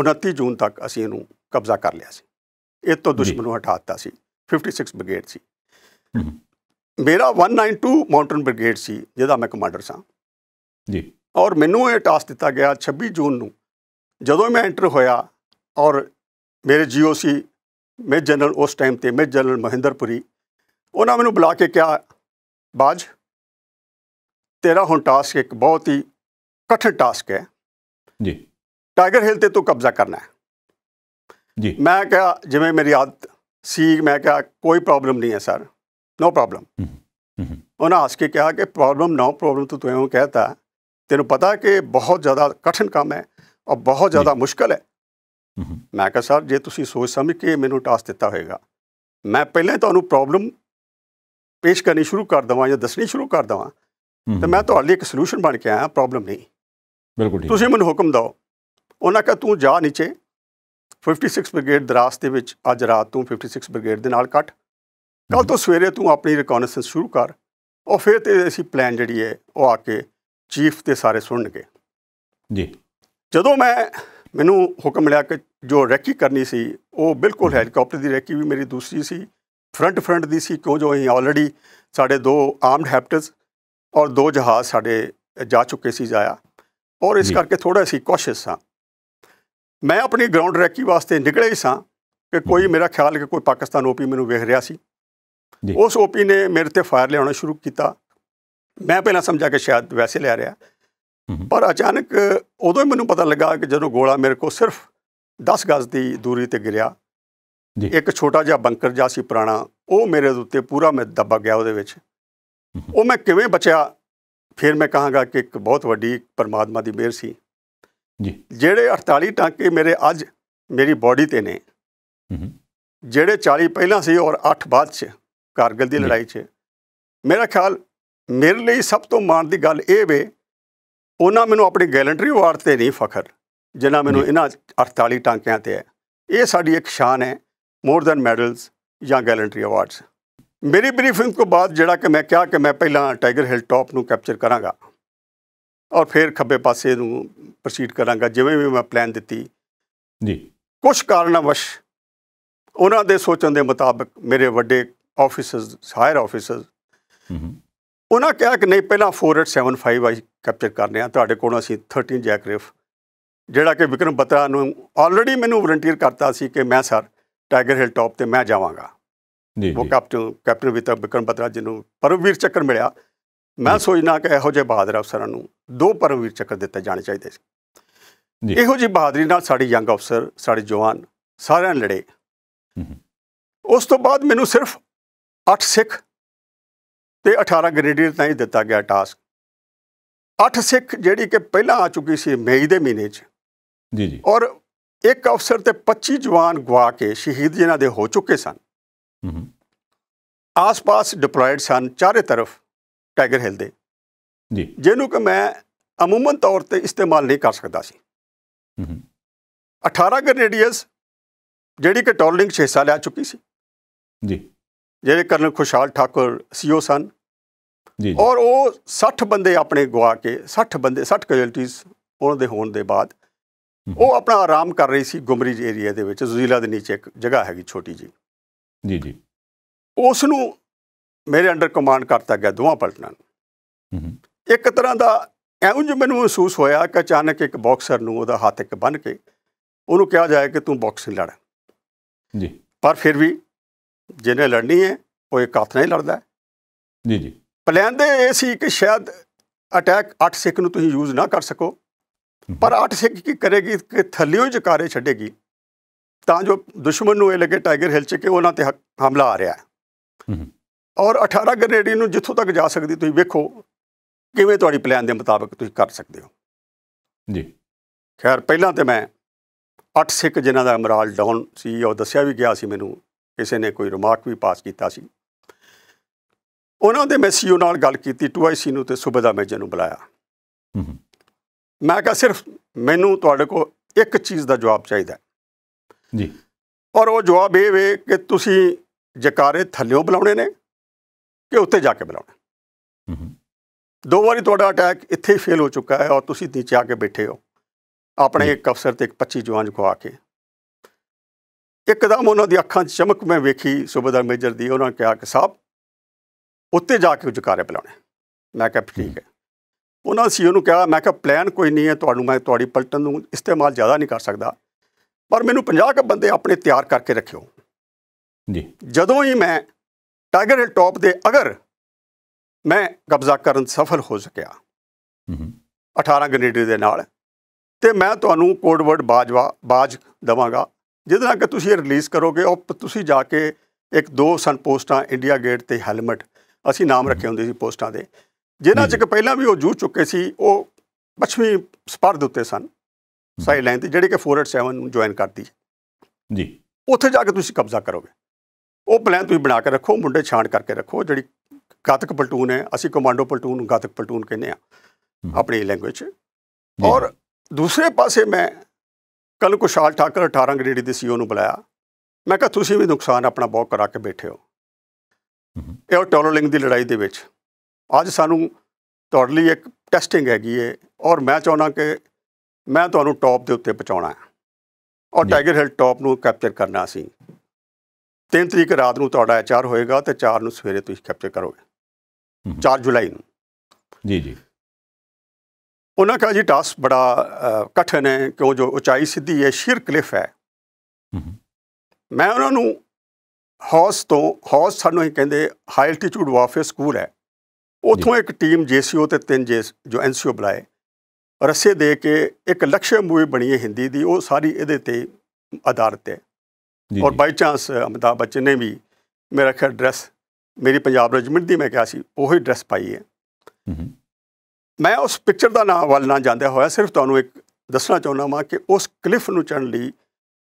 29 ਜੂਨ ਤੱਕ ਅਸੀਂ ਇਹਨੂੰ ਕਬਜ਼ਾ ਕਰ ਲਿਆ ਸੀ ਇਹ ਤੋਂ ਦੁਸ਼ਮਣ ਨੂੰ ਹਟਾ ਦਿੱਤਾ ਸੀ 56 ਬ੍ਰਿਗੇਡ ਸੀ ਮੇਰਾ 192 ਮਾਊਂਟਨ ਬ੍ਰਿਗੇਡ ਸੀ ਜਿਹਦਾ ਮੈਂ ਕਮਾਂਡਰ ਸਾਂ ਜੀ ਔਰ ਮੈਨੂੰ ਇਹ ਟਾਸਕ ਦਿੱਤਾ ਗਿਆ 26 ਜੂਨ ਨੂੰ ਜਦੋਂ ਮੈਂ ਐਂਟਰ ਹੋਇਆ ਔਰ ਮੇਰੇ ਜੀਓਸੀ ਮੇਜ ਜਨਰਲ ਉਸ ਟਾਈਮ ਤੇ ਮੇਜ ਜਨਰਲ ਮਹਿੰਦਰਪੁਰੀ ਉਹਨਾਂ ਮੈਨੂੰ ਬੁਲਾ ਕੇ ਕਿਹਾ ਬਾਜ ਤੇਰਾ ਹੁਣ ਟਾਸਕ ਇੱਕ ਬਹੁਤ ਹੀ ਕਠਿਨ ਟਾਸਕ ਹੈ ਜੀ ਟਾਈਗਰ ਹਿਲ ਤੇ ਤੂੰ ਕਬਜ਼ਾ ਕਰਨਾ ਹੈ ਜੀ ਮੈਂ ਕਿਹਾ ਜਿਵੇਂ ਮੇਰੀ ਆਦਤ ਸੀ ਮੈਂ ਕਿਹਾ ਕੋਈ ਪ੍ਰੋਬਲਮ ਨਹੀਂ ਹੈ ਸਰ ਨੋ ਪ੍ਰੋਬਲਮ ਉਹਨਾਂ ਹੱਸ ਕੇ ਕਿਹਾ ਕਿ ਪ੍ਰੋਬਲਮ ਨੋ ਪ੍ਰੋਬਲਮ ਤੂੰ ਤੂੰ ਕਹਤਾ ਤੈਨੂੰ ਪਤਾ ਕਿ ਬਹੁਤ ਜ਼ਿਆਦਾ ਕਠਿਨ ਕੰਮ ਹੈ ਔਰ ਬਹੁਤ ਜ਼ਿਆਦਾ ਮੁਸ਼ਕਲ ਹੈ ਮੈਂ ਕਿਹਾ ਸਰ ਜੇ ਤੁਸੀਂ ਸੋਚ ਸਮਝ ਕੇ ਮੈਨੂੰ ਟਾਸ ਦਿੱਤਾ ਹੋਵੇਗਾ ਮੈਂ ਪਹਿਲਾਂ ਤੁਹਾਨੂੰ ਪ੍ਰੋਬਲਮ ਪੇਸ਼ ਕਰਨੀ ਸ਼ੁਰੂ ਕਰ ਦਵਾਂ ਜਾਂ ਦੱਸਣੀ ਸ਼ੁਰੂ ਕਰ ਦਵਾਂ ਤੇ ਮੈਂ ਤੁਹਾਡੇ ਲਈ ਇੱਕ ਸੋਲੂਸ਼ਨ ਬਣ ਕੇ ਆਇਆ ਪ੍ਰੋਬਲਮ ਨਹੀਂ ਬਿਲਕੁਲ ਠੀਕ ਤੁਸੀਂ ਮੈਨੂੰ ਹੁਕਮ ਦਿਓ ਉਹਨਾਂ ਕਹਾ ਤੂੰ ਜਾ ਨੀਚੇ 56 ਬ੍ਰਿਗੇਡ ਦਰਾਸ ਦੇ ਵਿੱਚ ਅੱਜ ਰਾਤ ਤੂੰ 56 ਬ੍ਰਿਗੇਡ ਦੇ ਨਾਲ ਕੱਟ ਕੱਲ ਤੋਂ ਸਵੇਰੇ ਤੂੰ ਆਪਣੀ ਰਿਕਨਸੈਂਸ ਸ਼ੁਰੂ ਕਰ ਔਰ ਫਿਰ ਤੇ ਅਸੀਂ ਪਲਾਨ ਜਿਹੜੀ ਹੈ ਉਹ ਆ ਕੇ ਚੀਫ ਤੇ ਸਾਰੇ ਸੁਣਨਗੇ ਜੀ ਜਦੋਂ ਮੈਂ ਮੈਨੂੰ ਹੁਕਮ ਮਿਲਿਆ ਕਿ ਜੋ ਰੈਕੀ ਕਰਨੀ ਸੀ ਉਹ ਬਿਲਕੁਲ ਹੈਲੀਕਾਪਟਰ ਦੀ ਰੈਕੀ ਵੀ ਮੇਰੀ ਦੂਸਰੀ ਸੀ ਫਰੰਟ ਫਰੰਟ ਦੀ ਸੀ ਕਿਉਂ ਜੋ ਅਸੀਂ ਆਲਰੇਡੀ ਸਾਡੇ ਦੋ ਆਰਮਡ ਹੈਪਟਸ ਔਰ ਦੋ ਜਹਾਜ਼ ਸਾਡੇ ਜਾ ਚੁੱਕੇ ਸੀ ਜਾਇਆ ਔਰ ਇਸ ਕਰਕੇ ਥੋੜਾ ਸੀ ਕੋਸ਼ਿਸ਼ ਸਾਂ ਮੈਂ ਆਪਣੀ ਗਰਾਊਂਡ ਰੈਕੀ ਵਾਸਤੇ ਨਿਕਲੇ ਹੀ ਸਾਂ ਕਿ ਕੋਈ ਮੇਰਾ ਖਿਆਲ ਕਿ ਕੋਈ ਪਾਕਿਸਤਾਨ ਓਪੀ ਮੈਨੂੰ ਵੇਖ ਰਿਹਾ ਸੀ ਉਸ ਓਪੀ ਨੇ ਮੇਰੇ ਤੇ ਫਾਇਰ ਲਿਆਉਣਾ ਸ਼ੁਰੂ ਕੀਤਾ ਮੈਂ ਪਹਿਲਾਂ ਸਮਝਾ ਕਿ ਸ਼ਾਇਦ ਵੈਸੇ ਲੈ ਰਿਹਾ ਪਰ ਅਚਾਨਕ ਉਦੋਂ ਹੀ ਮੈਨੂੰ ਪਤਾ ਲੱਗਾ ਕਿ ਜਦੋਂ ਗੋਲਾ ਮੇਰੇ ਕੋਲ ਸਿਰਫ 10 ਗਜ਼ ਦੀ ਦੂਰੀ ਤੇ ਗਿਰਿਆ ਜੀ ਇੱਕ ਛੋਟਾ ਜਿਹਾ ਬੰਕਰ ਜਿਹਾ ਸੀ ਪੁਰਾਣਾ ਉਹ ਮੇਰੇ ਉੱਤੇ ਪੂਰਾ ਮੈਂ ਦੱਬਾ ਗਿਆ ਉਹਦੇ ਵਿੱਚ ਉਹ ਮੈਂ ਕਿਵੇਂ ਬਚਿਆ ਫਿਰ ਮੈਂ ਕਹਾਂਗਾ ਕਿ ਇੱਕ ਬਹੁਤ ਵੱਡੀ ਪਰਮਾਤਮਾ ਦੀ ਮਿਹਰ ਸੀ ਜੀ ਜਿਹੜੇ 48 ਟਾਂਕੇ ਮੇਰੇ ਅੱਜ ਮੇਰੀ ਬਾਡੀ ਤੇ ਨੇ ਜਿਹੜੇ 40 ਪਹਿਲਾਂ ਸੀ ਔਰ 8 ਬਾਅਦ ਚ ਕਾਰਗਲ ਦੀ ਲੜਾਈ 'ਚ ਮੇਰਾ ਖਿਆਲ ਮੇਰੇ ਲਈ ਸਭ ਤੋਂ ਮਾਣ ਦੀ ਗੱਲ ਇਹ ਵੇ ਉਹਨਾਂ ਮੈਨੂੰ ਆਪਣੀ ਗੈਲੰਟਰੀ ਅਵਾਰਡ ਤੇ ਨਹੀਂ ਫਖਰ ਜਿਨ੍ਹਾਂ ਮੈਨੂੰ ਇਹਨਾਂ 48 ਟਾਂਕਿਆਂ ਤੇ ਹੈ ਇਹ ਸਾਡੀ ਇੱਕ ਸ਼ਾਨ ਹੈ ਮੋਰ ਦੈਨ ਮੈਡਲਸ ਜਾਂ ਗੈਲੰਟਰੀ ਅਵਾਰਡਸ ਮੇਰੀ ਬਰੀਫਿੰਗ ਤੋਂ ਬਾਅਦ ਜਿਹੜਾ ਕਿ ਮੈਂ ਕਿਹਾ ਕਿ ਮੈਂ ਪਹਿਲਾਂ ਟਾਈਗਰ ਹਿਲ ਟੌਪ ਨੂੰ ਕੈਪਚਰ ਕਰਾਂਗਾ ਔਰ ਫਿਰ ਖੱਬੇ ਪਾਸੇ ਨੂੰ ਪ੍ਰੋਸੀਡ ਕਰਾਂਗਾ ਜਿਵੇਂ ਵੀ ਮੈਂ ਪਲਾਨ ਦਿੱਤੀ ਜੀ ਕੁਝ ਕਾਰਨਾਂ ਵਸ਼ ਉਹਨਾਂ ਦੇ ਸੋਚਣ ਦੇ ਮੁਤਾਬਕ ਮੇਰੇ ਵੱਡੇ ਆਫੀਸਰਸ ਹਾਇਰ ਆਫੀਸਰਸ ਉਹਨਾਂ ਕਿਹਾ ਕਿ ਨਹੀਂ ਪਹਿਲਾਂ 4875 ਆਈ ਕੈਪਚਰ ਕਰਨੇ ਆ ਤੁਹਾਡੇ ਕੋਲ ਅਸੀਂ 13 ਜੈਕ ਜਿਹੜਾ ਕਿ ਵਿਕਰਮ ਬਤਰਾ ਨੂੰ ਆਲਰੇਡੀ ਮੈਨੂੰ ਵਲੰਟੀਅਰ ਕਰਤਾ ਸੀ ਕਿ ਮੈਂ ਸਰ ਟਾਈਗਰ ਹਿਲ ਟੌਪ ਤੇ ਮੈਂ ਜਾਵਾਂਗਾ ਜੀ ਉਹ ਕੈਪਟਨ ਕੈਪਟਨ ਵਿਤਰ ਵਿਕਰਮ ਬਤਰਾ ਜਿਹਨੂੰ ਪਰਮਵੀਰ ਚੱਕਰ ਮਿਲਿਆ ਮੈਂ ਸੋਚਣਾ ਕਿ ਇਹੋ ਜਿਹੇ ਬਹਾਦਰ ਅਫਸਰਾਂ ਨੂੰ ਦੋ ਪਰਮਵੀਰ ਚੱਕਰ ਦਿੱਤੇ ਜਾਣੇ ਚਾਹੀਦੇ ਸੀ ਜੀ ਇਹੋ ਜਿਹੀ ਬਹਾਦਰੀ ਨਾਲ ਸਾਡੇ ਯੰਗ ਅਫਸਰ ਸਾਡੇ ਜਵਾਨ ਸਾਰਿਆਂ ਲੜੇ ਉਸ ਤੋਂ ਬਾਅਦ ਮੈਨੂੰ ਸਿਰਫ 8 ਸਿੱਖ ਤੇ 18 ਗ੍ਰੇਡੀਅਰ ਹੀ ਦਿੱਤਾ ਗਿਆ ਟਾਸਕ 8 ਸਿੱਖ ਜਿਹੜੀ ਕਿ ਪਹਿਲਾਂ ਆ ਚੁੱਕੀ ਸੀ ਮਈ ਦੇ ਮਹੀਨੇ 'ਚ ਜੀ ਜੀ ਔਰ ਇੱਕ ਅਫਸਰ ਤੇ 25 ਜਵਾਨ ਗਵਾ ਕੇ ਸ਼ਹੀਦ ਜਿਨ੍ਹਾਂ ਦੇ ਹੋ ਚੁੱਕੇ ਸਨ ਆਸ-ਪਾਸ ਡਿਪਲੋਇਡ ਸਨ ਚਾਰੇ ਤਰਫ ਟਾਈਗਰ ਹਿਲ ਦੇ ਜੀ ਜਿਹਨੂੰ ਕਿ ਮੈਂ ਅਮੂਮਨ ਤੌਰ ਤੇ ਇਸਤੇਮਾਲ ਨਹੀਂ ਕਰ ਸਕਦਾ ਸੀ ਹੂੰ 18 ਗ੍ਰੇਡੀਅਰਸ ਜਿਹੜੀ ਕਿ ਟੌਰਲਿੰਗ 'ਚ ਹਿੱਸਾ ਲਿਆ ਚੁੱਕੀ ਸੀ ਜੀ ਜਿਹੜੇ ਕਰਨ ਖੁਸ਼ਹਾਲ ਠਾਕੁਰ ਸੀਓ ਸਨ ਜੀ ਔਰ ਉਹ 60 ਬੰਦੇ ਆਪਣੇ ਗਵਾ ਕੇ 60 ਬੰਦੇ 60 ਕੈਜੁਅਲਟੀਜ਼ ਉਹਨਾਂ ਦੇ ਹੋਣ ਦੇ ਬਾਅਦ ਉਹ ਆਪਣਾ ਆਰਾਮ ਕਰ ਰਹੀ ਸੀ ਗੁਮਰੀ ਏਰੀਆ ਦੇ ਵਿੱਚ ਜ਼ੁਜ਼ੀਲਾ ਦੇ ਨੀਚੇ ਇੱਕ ਜਗ੍ਹਾ ਹੈਗੀ ਛੋਟੀ ਜੀ ਜੀ ਜੀ ਉਸ ਨੂੰ ਮੇਰੇ ਅੰਡਰ ਕਮਾਂਡ ਕਰਤਾ ਗਿਆ ਦੋਵਾਂ ਪਲਟਨਾਂ ਨੂੰ ਇੱਕ ਤਰ੍ਹਾਂ ਦਾ ਐਉਂ ਜਿਵੇਂ ਮੈਨੂੰ ਮਹਿਸੂਸ ਹੋਇਆ ਕਿ ਅਚਾਨਕ ਇੱਕ ਬਾਕਸਰ ਨੂੰ ਉਹਦਾ ਹੱਥ ਇੱਕ ਬੰਨ ਕੇ ਉਹਨੂੰ ਕਿਹਾ ਜਾਏ ਕਿ ਤੂੰ ਬਾਕਸਿੰਗ ਲੜ ਜੀ ਪਰ ਫਿਰ ਵੀ ਜਿਹਨੇ ਲੜਨੀ ਹੈ ਉਹ ਇੱਕ ਹੱਥ ਨਾਲ ਹੀ ਲੜਦਾ ਜੀ ਜੀ ਪਲਾਨ ਦੇ ਇਹ ਸੀ ਕਿ ਸ਼ਾਇਦ ਅਟੈਕ 8 ਸਿੱਖ ਨੂੰ ਤੁਸੀਂ ਯੂਜ਼ ਨਾ ਕਰ ਸਕੋ ਪਰ 8 ਸਿੱਖ ਕੀ ਕਰੇਗੀ ਕਿ ਥੱਲਿਓਂ ਜਕਾਰੇ ਛੱਡੇਗੀ ਤਾਂ ਜੋ ਦੁਸ਼ਮਣ ਨੂੰ ਇਹ ਲੱਗੇ ਟਾਈਗਰ ਹਿਲ ਚ ਕਿ ਉਹਨਾਂ ਤੇ ਹਮਲਾ ਆ ਰਿਹਾ ਹੈ ਔਰ 18 ਗ੍ਰੇਡੀ ਨੂੰ ਜਿੱਥੋਂ ਤੱਕ ਜਾ ਸਕਦੀ ਤੁਸੀਂ ਵੇਖੋ ਕਿਵੇਂ ਤੁਹਾਡੀ ਪਲਾਨ ਦੇ ਮੁਤਾਬਕ ਤੁਸੀਂ ਕਰ ਸਕਦੇ ਹੋ ਜੀ ਖੈਰ ਪਹਿਲਾਂ ਤੇ ਮੈਂ 8 ਸਿੱਖ ਜਿਨ੍ਹਾਂ ਦਾ ਅਮਰਾਲ ਡਾਊਨ ਸੀ ਉਹ ਦੱਸਿਆ ਵੀ ਗਿਆ ਸੀ ਮੈਨੂੰ ਕਿਸੇ ਨੇ ਕੋਈ ਰਿਮਾਰਕ ਵੀ ਪਾਸ ਕੀਤਾ ਸੀ ਉਹਨਾਂ ਦੇ ਮੈਂ ਸੀਓ e ਨਾਲ ਗੱਲ ਕੀਤੀ 2IC ਨੂੰ ਤੇ ਸੂਬੇ ਦਾ ਮੇਜਰ ਨੂੰ ਬੁਲਾਇਆ ਮੈਂ ਕਿਹਾ ਸਿਰਫ ਮੈਨੂੰ ਤੁਹਾਡੇ ਕੋਲ ਇੱਕ ਚੀਜ਼ ਦਾ ਜਵਾਬ ਚਾਹੀਦਾ ਜੀ ਔਰ ਉਹ ਜਵਾਬ ਇਹ ਵੇ ਕਿ ਤੁਸੀਂ ਜਕਾਰੇ ਥੱਲਿਓਂ ਬੁਲਾਉਣੇ ਨੇ ਕਿ ਉੱਤੇ ਜਾ ਕੇ ਬੁਲਾਉਣੇ ਦੋ ਵਾਰੀ ਤੁਹਾਡਾ ਅਟੈਕ ਇੱਥੇ ਹੀ ਫੇਲ ਹੋ ਚੁੱਕਾ ਹੈ ਔਰ ਤੁਸੀਂ ਨੀਚੇ ਆ ਕੇ ਬੈਠੇ ਹੋ ਆਪਣੇ ਇੱਕ ਅਫਸਰ ਤੇ ਇੱਕ 25 ਜਵਾਨ ਕੋ ਆ ਕੇ ਇੱਕਦਮ ਉਹਨਾਂ ਦੀ ਅੱਖਾਂ 'ਚ ਚਮਕ ਮੈਂ ਵੇਖੀ ਸੂਬੇਦਾਰ ਮੇਜਰ ਦੀ ਉਹਨਾਂ ਨੇ ਕਿਹਾ ਕਿ ਸਾਹਿਬ ਉੱਤੇ ਜਾ ਕੇ ਜੁਕਾਰੇ ਬੁਲਾਉਣੇ ਮੈਂ ਕਿਹਾ ਠੀਕ ਹੈ ਉਹਨਾਂ ਸੀਓ ਨੂੰ ਕਿਹਾ ਮੈਂ ਕਿਹਾ ਪਲਾਨ ਕੋਈ ਨਹੀਂ ਹੈ ਤੁਹਾਨੂੰ ਮੈਂ ਤੁਹਾਡੀ ਪਲਟਨ ਨੂੰ ਇਸਤੇਮਾਲ ਜ਼ਿਆਦਾ ਨਹੀਂ ਕਰ ਸਕਦਾ ਪਰ ਮੈਨੂੰ 50 ਕ ਬੰਦੇ ਆਪਣੇ ਤਿਆਰ ਕਰਕੇ ਰੱਖਿਓ ਜੀ ਜਦੋਂ ਹੀ ਮੈਂ ਟਾਈਗਰ ਹਿਲ ਟੌਪ ਦੇ ਅਗਰ ਮੈਂ ਕਬਜ਼ਾ ਕਰਨ ਸਫਲ ਹੋ ਸਕਿਆ 18 ਗ੍ਰੇਨੇਡ ਦੇ ਨਾਲ ਤੇ ਮੈਂ ਤੁਹਾਨੂੰ ਕੋਡ ਵਰਡ ਬਾਜਵਾ ਬਾਜ ਦਵਾਂਗਾ ਜਿਹਦੇ ਨਾਲ ਕਿ ਤੁਸੀਂ ਇਹ ਰਿਲੀਜ਼ ਕਰੋਗੇ ਉਹ ਤੁਸੀਂ ਜਾ ਕੇ ਇੱਕ ਦੋ ਸਨ ਪੋਸਟਾਂ ਇੰਡੀਆ ਗੇਟ ਤੇ ਹੈਲਮਟ ਅਸੀਂ ਨਾਮ ਰੱਖੇ ਹੁੰਦੇ ਸੀ ਪੋਸਟਾਂ ਦੇ ਜਿਨ੍ਹਾਂ ਚ ਕਿ ਪਹਿਲਾਂ ਵੀ ਉਹ ਜੂ ਚੁੱਕੇ ਸੀ ਉਹ ਪੱਛਮੀ ਸਪਰਦ ਉੱਤੇ ਸਨ ਸਾਈਡ ਲਾਈਨ ਤੇ ਜਿਹੜੇ ਕਿ 487 ਨੂੰ ਜੁਆਇਨ ਕਰਦੀ ਜੀ ਉੱਥੇ ਜਾ ਕੇ ਤੁਸੀਂ ਕਬਜ਼ਾ ਕਰੋਗੇ ਉਹ ਪਲਾਨ ਤੁਸੀਂ ਬਣਾ ਕੇ ਰੱਖੋ ਮੁੰਡੇ ਛਾਣ ਕਰਕੇ ਰੱਖੋ ਜਿਹੜੀ ਗਾਤਕ ਪਲਟੂਨ ਹੈ ਅਸੀਂ ਕਮਾਂਡੋ ਪਲਟੂਨ ਨੂੰ ਗਾਤਕ ਪਲਟੂਨ ਕਹਿੰਦੇ ਆ ਆਪਣੀ ਲੈਂਗੁਏਜ ਔਰ ਦੂਸਰੇ ਪਾਸੇ ਮੈਂ ਕੱਲ ਕੁਸ਼ਾਲ ਠਾਕਰ 18 ਗ੍ਰੇਡੀ ਦੇ ਸੀਓ ਨੂੰ ਬੁਲਾਇਆ ਮੈਂ ਕਿਹਾ ਤੁਸੀਂ ਵੀ ਨੁਕਸਾਨ ਆਪਣਾ ਬਹੁਤ ਕਰਾ ਕੇ ਬੈਠੇ ਹੋ ਇਹ ਟੋਲਰਿੰਗ ਦੀ ਲੜਾਈ ਦੇ ਵਿੱਚ ਅੱਜ ਸਾਨੂੰ ਤੁਹਾਡੇ ਲਈ ਇੱਕ ਟੈਸਟਿੰਗ ਹੈਗੀ ਏ ਔਰ ਮੈਂ ਚਾਹੁੰਦਾ ਕਿ ਮੈਂ ਤੁਹਾਨੂੰ ਟੌਪ ਦੇ ਉੱਤੇ ਪਹੁੰਚਾਉਣਾ ਹੈ ਔਰ ਟਾਈਗਰ ਹਿਲ ਟੌਪ ਨੂੰ ਕੈਪਚਰ ਕਰਨਾ ਸੀ 3 ਤਰੀਕ ਰਾਤ ਨੂੰ ਤੁਹਾਡਾ ਐਚਆਰ ਹੋਏਗਾ ਤੇ 4 ਨੂੰ ਸਵੇਰੇ ਤੁਸੀਂ ਕੈਪਚਰ ਕਰੋਗੇ 4 ਜੁਲਾਈ ਨੂੰ ਜੀ ਜੀ ਉਹਨਾਂ ਕਹਾ ਜੀ ਟਾਸਕ ਬੜਾ ਕਠਿਨ ਹੈ ਕਿਉਂ ਜੋ ਉਚਾਈ ਸਿੱਧੀ ਹੈ ਸ਼ੀਰ ਕਲਿਫ ਹੈ ਮੈਂ ਉਹਨਾਂ ਨੂੰ ਹੌਸ ਤੋਂ ਹੌਸ ਸਾਨੂੰ ਇਹ ਕਹਿੰਦੇ ਹਾਈ ਐਲਟੀਟਿਊਡ ਵਾਫੇ ਸਕੂਲ ਹੈ ਉਥੋਂ ਇੱਕ ਟੀਮ ਜੀਸੀਓ ਤੇ ਤਿੰਨ ਜੇ ਜੋ ਐਨਸੀਓ ਬੁਲਾਏ ਰਸੇ ਦੇ ਕੇ ਇੱਕ ਲਕਸ਼ਯ ਮੂਵੀ ਬਣੀ ਹੈ ਹਿੰਦੀ ਦੀ ਉਹ ਸਾਰੀ ਇਹਦੇ ਤੇ ਆਧਾਰਿਤ ਹੈ ਔਰ ਬਾਈ ਚਾਂਸ ਅਮਿਤਾਭ ਬੱਚਨ ਨੇ ਵੀ ਮੇਰਾ ਖੈਰ ਡਰੈਸ ਮੇਰੀ ਪੰਜਾਬ ਰੈਜੀਮੈਂਟ ਦੀ ਮੈਂ ਕਿਹਾ ਸੀ ਉਹੀ ਡਰੈਸ ਪਾਈ ਹੈ ਮੈਂ ਉਸ ਪਿਕਚਰ ਦਾ ਨਾਮ ਵੱਲ ਨਾ ਜਾਂਦਾ ਹੋਇਆ ਸਿਰਫ ਤੁਹਾਨੂੰ ਇੱਕ ਦੱਸਣਾ ਚਾਹੁੰਦਾ ਮੈਂ ਕਿ ਉਸ ਕਲਿਫ ਨੂੰ ਚੜਨ ਲਈ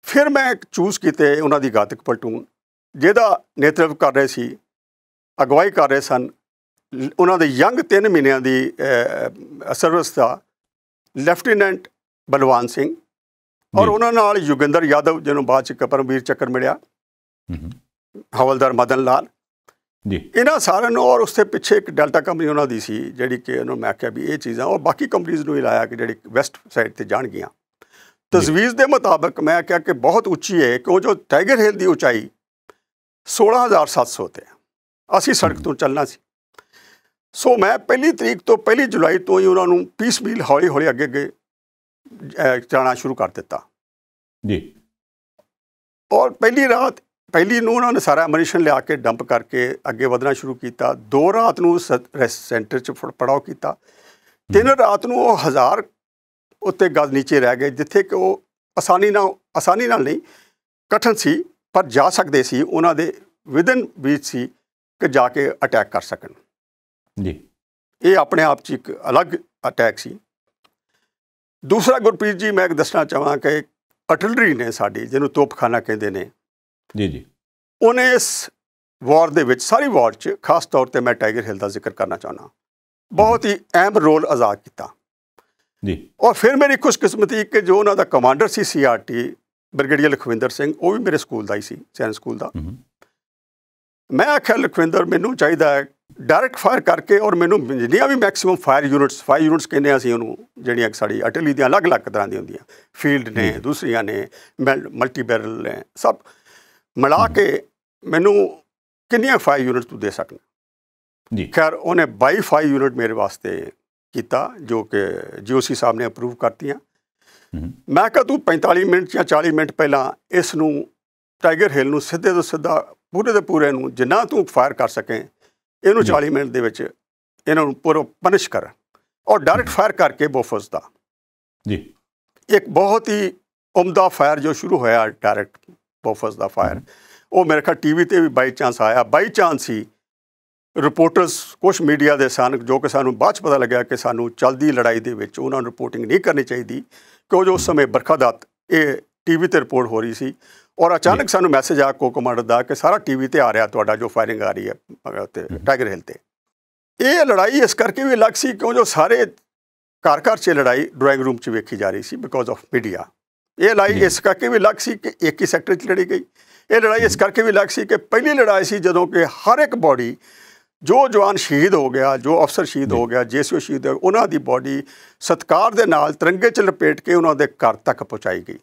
ਫਿਰ ਮੈਂ ਇੱਕ ਚੂਜ਼ ਕੀਤੇ ਉਹਨਾਂ ਦੀ ਗਾਤਕ ਪਲਟੂਨ ਜਿਹਦਾ ਨੇਤਰਵ ਕਰ ਰਹੇ ਸੀ ਅਗਵਾਈ ਕਰ ਰਹੇ ਸਨ ਉਹਨਾਂ ਦੇ ਯੰਗ 3 ਮਹੀਨਿਆਂ ਦੀ ਸਰਵਿਸ ਦਾ ਲੈਫਟੀਨੈਂਟ ਬਲਵਾਨ ਸਿੰਘ ਔਰ ਉਹਨਾਂ ਨਾਲ ਯੁਗਿੰਦਰ ਯਾਦਵ ਜਿਹਨੂੰ ਬਾਅਦ ਚ ਕਪਰਮਵੀਰ ਚੱਕਰ ਮਿਲਿਆ ਹਵਾਲਦਾਰ ਮਦਨ ਲਾਲ ਜੀ ਇਹਨਾਂ ਸਾਰਿਆਂ ਨੂੰ ਔਰ ਉਸਦੇ ਪਿੱਛੇ ਇੱਕ ਡੈਲਟਾ ਕੰਪਨੀ ਉਹਨਾਂ ਦੀ ਸੀ ਜਿਹੜੀ ਕਿ ਉਹਨਾਂ ਮੈਂ ਕਿਹਾ ਵੀ ਇਹ ਚੀਜ਼ਾਂ ਔਰ ਬਾਕੀ ਕੰਪਨੀਆਂ ਨੂੰ ਲਾਇਆ ਕਿ ਜਿਹੜੀ ਵੈਸਟ ਸਾਈਡ ਤੇ ਜਾਣ ਗਿਆ ਤਜਵੀਜ਼ ਦੇ ਮੁਤਾਬਕ ਮੈਂ ਕਿਹਾ ਕਿ ਬਹੁਤ ਉੱਚੀ ਹੈ ਕਿ ਉਹ ਜੋ ਟਾਈਗਰ ਹਿਲ ਦੀ ਉਚਾਈ 16700 ਤੇ ਅਸੀਂ ਸੜਕ ਤੋਂ ਚੱਲਣਾ ਸੀ ਸੋ ਮੈਂ ਪਹਿਲੀ ਤਰੀਕ ਤੋਂ ਪਹਿਲੀ ਜੁਲਾਈ ਤੋਂ ਹੀ ਉਹਨਾਂ ਨੂੰ ਪੀਸ ਮੀਲ ਹੌਲੀ ਹੌਲੀ ਅੱਗੇ ਅੱਗੇ ਚਾਣਾ ਸ਼ੁਰੂ ਕਰ ਦਿੱਤਾ ਜੀ ਔਰ ਪਹਿਲੀ ਰਾਤ ਪਹਿਲੀ ਨੂੰ ਉਹਨਾਂ ਨੇ ਸਾਰਾ ਐਮਨੀਸ਼ਨ ਲਿਆ ਕੇ ਡੰਪ ਕਰਕੇ ਅੱਗੇ ਵਧਣਾ ਸ਼ੁਰੂ ਕੀਤਾ ਦੋ ਰਾਤ ਨੂੰ ਰੈਸਟ ਸੈਂਟਰ 'ਚ ਪੜਾਉ ਕੀਤਾ ਤਿੰਨ ਰਾਤ ਨੂੰ ਉਹ ਹਜ਼ਾਰ ਉੱਤੇ ਗਜ਼ ਨੀਚੇ ਰਹਿ ਗਏ ਜਿੱਥੇ ਕਿ ਉਹ ਆਸਾਨੀ ਨਾਲ ਆਸਾਨੀ ਨਾਲ ਨਹੀਂ ਕਠਨ ਸੀ ਪਰ ਜਾ ਸਕਦੇ ਸੀ ਉਹਨਾਂ ਦੇ ਵਿਦਨ ਵਿੱਚ ਸੀ ਕਿ ਜਾ ਕੇ ਅਟੈਕ ਕਰ ਸਕਣ ਜੀ ਇਹ ਆਪਣੇ ਆਪ 'ਚ ਇੱਕ ਅਲੱਗ ਅਟੈਕ ਸੀ ਦੂਸਰਾ ਗੁਰਪ੍ਰੀਤ ਜੀ ਮੈਂ ਇੱਕ ਦੱਸਣਾ ਚਾਹਾਂ ਕਿ ਅਟਲਰੀ ਨੇ ਸਾਡੀ ਜਿਹਨੂੰ ਤੋਪਖਾਨਾ ਕਹਿੰਦੇ ਨੇ ਜੀ ਜੀ ਉਹਨੇ ਇਸ ਵਾਰ ਦੇ ਵਿੱਚ ਸਾਰੀ ਵਾਰ 'ਚ ਖਾਸ ਤੌਰ ਤੇ ਮੈਂ ਟਾਈਗਰ ਹਿਲ ਦਾ ਜ਼ਿਕਰ ਕਰਨਾ ਚਾਹੁੰਦਾ ਬਹੁਤ ਹੀ ਅਹਿਮ ਰੋਲ ਅਦਾ ਕੀਤਾ ਜੀ ਔਰ ਫਿਰ ਮੇਰੀ ਕਿਸਮਤੀ ਕਿ ਜੋ ਉਹਨਾਂ ਦਾ ਕਮਾਂਡਰ ਸੀ ਸੀਆਰਟੀ ਬ੍ਰਿਗੇਡੀਅਰ ਲਖਵਿੰਦਰ ਸਿੰਘ ਉਹ ਵੀ ਮੇਰੇ ਸਕੂਲ ਦਾ ਹੀ ਸੀ ਸੈਨ ਸਕੂਲ ਦਾ ਮੈਂ ਆਖਿਆ ਲਖਵਿੰਦਰ ਮੈਨੂੰ ਚਾਹੀਦਾ ਹੈ ਡਾਇਰੈਕਟ ਫਾਇਰ ਕਰਕੇ ਔਰ ਮੈਨੂੰ ਜਿਹੜੀਆਂ ਵੀ maximum fire units fire units ਕਹਿੰਦੇ ਆ ਅਸੀਂ ਉਹਨੂੰ ਜਿਹੜੀਆਂ ਸਾਡੀ ਅਟਲੀ ਦੀਆਂ ਅਲੱਗ-ਅਲੱਗ ਤਰ੍ਹਾਂ ਦੀਆਂ ਹੁੰਦੀਆਂ ਫੀਲਡ ਨੇ ਦੂਸਰੀਆਂ ਨੇ ਮਲਟੀ ਬੈਰਲ ਨੇ ਸਭ ਮਿਲਾ ਕੇ ਮੈਨੂੰ ਕਿੰਨੀਆਂ ਫਾਈਵ ਯੂਨਿਟ ਤੂੰ ਦੇ ਸਕਦਾ ਜੀ ਖੈਰ ਉਹਨੇ 22 ਫਾਈਵ ਯੂਨਿਟ ਮੇਰੇ ਵਾਸਤੇ ਕੀਤਾ ਜੋ ਕਿ ਜੀਓਸੀ ਸਾਹਿਬ ਨੇ ਅਪਰੂਵ ਕਰਤੀਆਂ ਮੈਂ ਕਿਹਾ ਤੂੰ 45 ਮਿੰਟ ਜਾਂ 40 ਮਿੰਟ ਪਹਿਲਾਂ ਇਸ ਨੂੰ ਟਾਈਗਰ ਹਿੱਲ ਨੂੰ ਸਿੱਧੇ ਤੋਂ ਸਿੱਧਾ ਪੂਰੇ ਦੇ ਪੂਰੇ ਨੂੰ ਜਿੰਨਾ ਤੂੰ ਫਾਇਰ ਕਰ ਸਕੇ ਇਹਨੂੰ 40 ਮਿੰਟ ਦੇ ਵਿੱਚ ਇਹਨਾਂ ਨੂੰ ਪੂਰਾ ਪਨਿਸ਼ ਕਰ ਔਰ ਡਾਇਰੈਕਟ ਫਾਇਰ ਕਰਕੇ ਬੋਫਸ ਦਾ ਜੀ ਇੱਕ ਬਹੁਤ ਹੀ ਉਮਦਾ ਫਾਇਰ ਜੋ ਸ਼ੁਰੂ ਹੋਇਆ ਡਾਇਰੈਕਟ ਬੋਫਸ ਦਾ ਫਾਇਰ ਉਹ ਮੇਰੇ ਖਿਆਲ ਟੀਵੀ ਤੇ ਵੀ ਬਾਈ ਚਾਂਸ ਆਇਆ ਬਾਈ ਚਾਂਸ ਹੀ ਰਿਪੋਰਟਰਸ ਕੁਝ ਮੀਡੀਆ ਦੇ ਸਾਨਕ ਜੋ ਕਿ ਸਾਨੂੰ ਬਾਅਦ ਚ ਪਤਾ ਲੱਗਿਆ ਕਿ ਸਾਨੂੰ ਚਲਦੀ ਲੜਾਈ ਦੇ ਵਿੱਚ ਉਹਨਾਂ ਨੂੰ ਰਿਪੋਰਟਿੰਗ ਨਹੀਂ ਕਰਨੀ ਚਾਹੀਦੀ ਕਿਉਂ ਜੋ ਉਸ ਸਮੇਂ ਬਰਖਾਦਾਤ ਇਹ ਟੀਵੀ ਤੇ ਰਿਪੋਰਟ ਹੋ ਰਹੀ ਸੀ ਔਰ ਅਚਾਨਕ ਸਾਨੂੰ ਮੈਸੇਜ ਆ ਕੋ ਕਮਾਂਡਰ ਦਾ ਕਿ ਸਾਰਾ ਟੀਵੀ ਤੇ ਆ ਰਿਹਾ ਤੁਹਾਡਾ ਜੋ ਫਾਇਰਿੰਗ ਆ ਰਹੀ ਹੈ ਤੇ ਟਾਈਗਰ ਹਿਲ ਤੇ ਇਹ ਲੜਾਈ ਇਸ ਕਰਕੇ ਵੀ ਲੱਗ ਸੀ ਕਿਉਂ ਜੋ ਸਾਰੇ ਘਰ ਘਰ 'ਚ ਲੜਾਈ ਡਰਾਇੰਗ ਰੂਮ 'ਚ ਵੇਖੀ ਜਾ ਰਹੀ ਸੀ ਬਿਕੋਜ਼ ਆਫ ਮੀਡੀਆ ਇਹ ਲੜਾਈ ਇਸ ਕਰਕੇ ਵੀ ਲੱਗ ਸੀ ਕਿ ਇੱਕ ਹੀ ਸੈਕਟਰ 'ਚ ਲੜੀ ਗਈ ਇਹ ਲੜਾਈ ਇਸ ਕਰਕੇ ਵੀ ਲੱਗ ਸੀ ਕਿ ਪਹਿਲੀ ਲੜਾਈ ਸੀ ਜਦੋਂ ਕਿ ਹਰ ਇੱਕ ਬਾਡੀ ਜੋ ਜਵਾਨ ਸ਼ਹੀਦ ਹੋ ਗਿਆ ਜੋ ਅਫਸਰ ਸ਼ਹੀਦ ਹੋ ਗਿਆ ਜੇਸੀਓ ਸ਼ਹੀਦ ਹੋ ਉਹਨਾਂ ਦੀ ਬਾਡੀ ਸਤਕਾਰ ਦੇ ਨਾਲ ਤਿਰੰਗੇ 'ਚ ਲਪੇਟ ਕੇ ਉਹਨਾਂ ਦੇ ਘਰ ਤੱਕ ਪਹੁੰਚਾਈ ਗਈ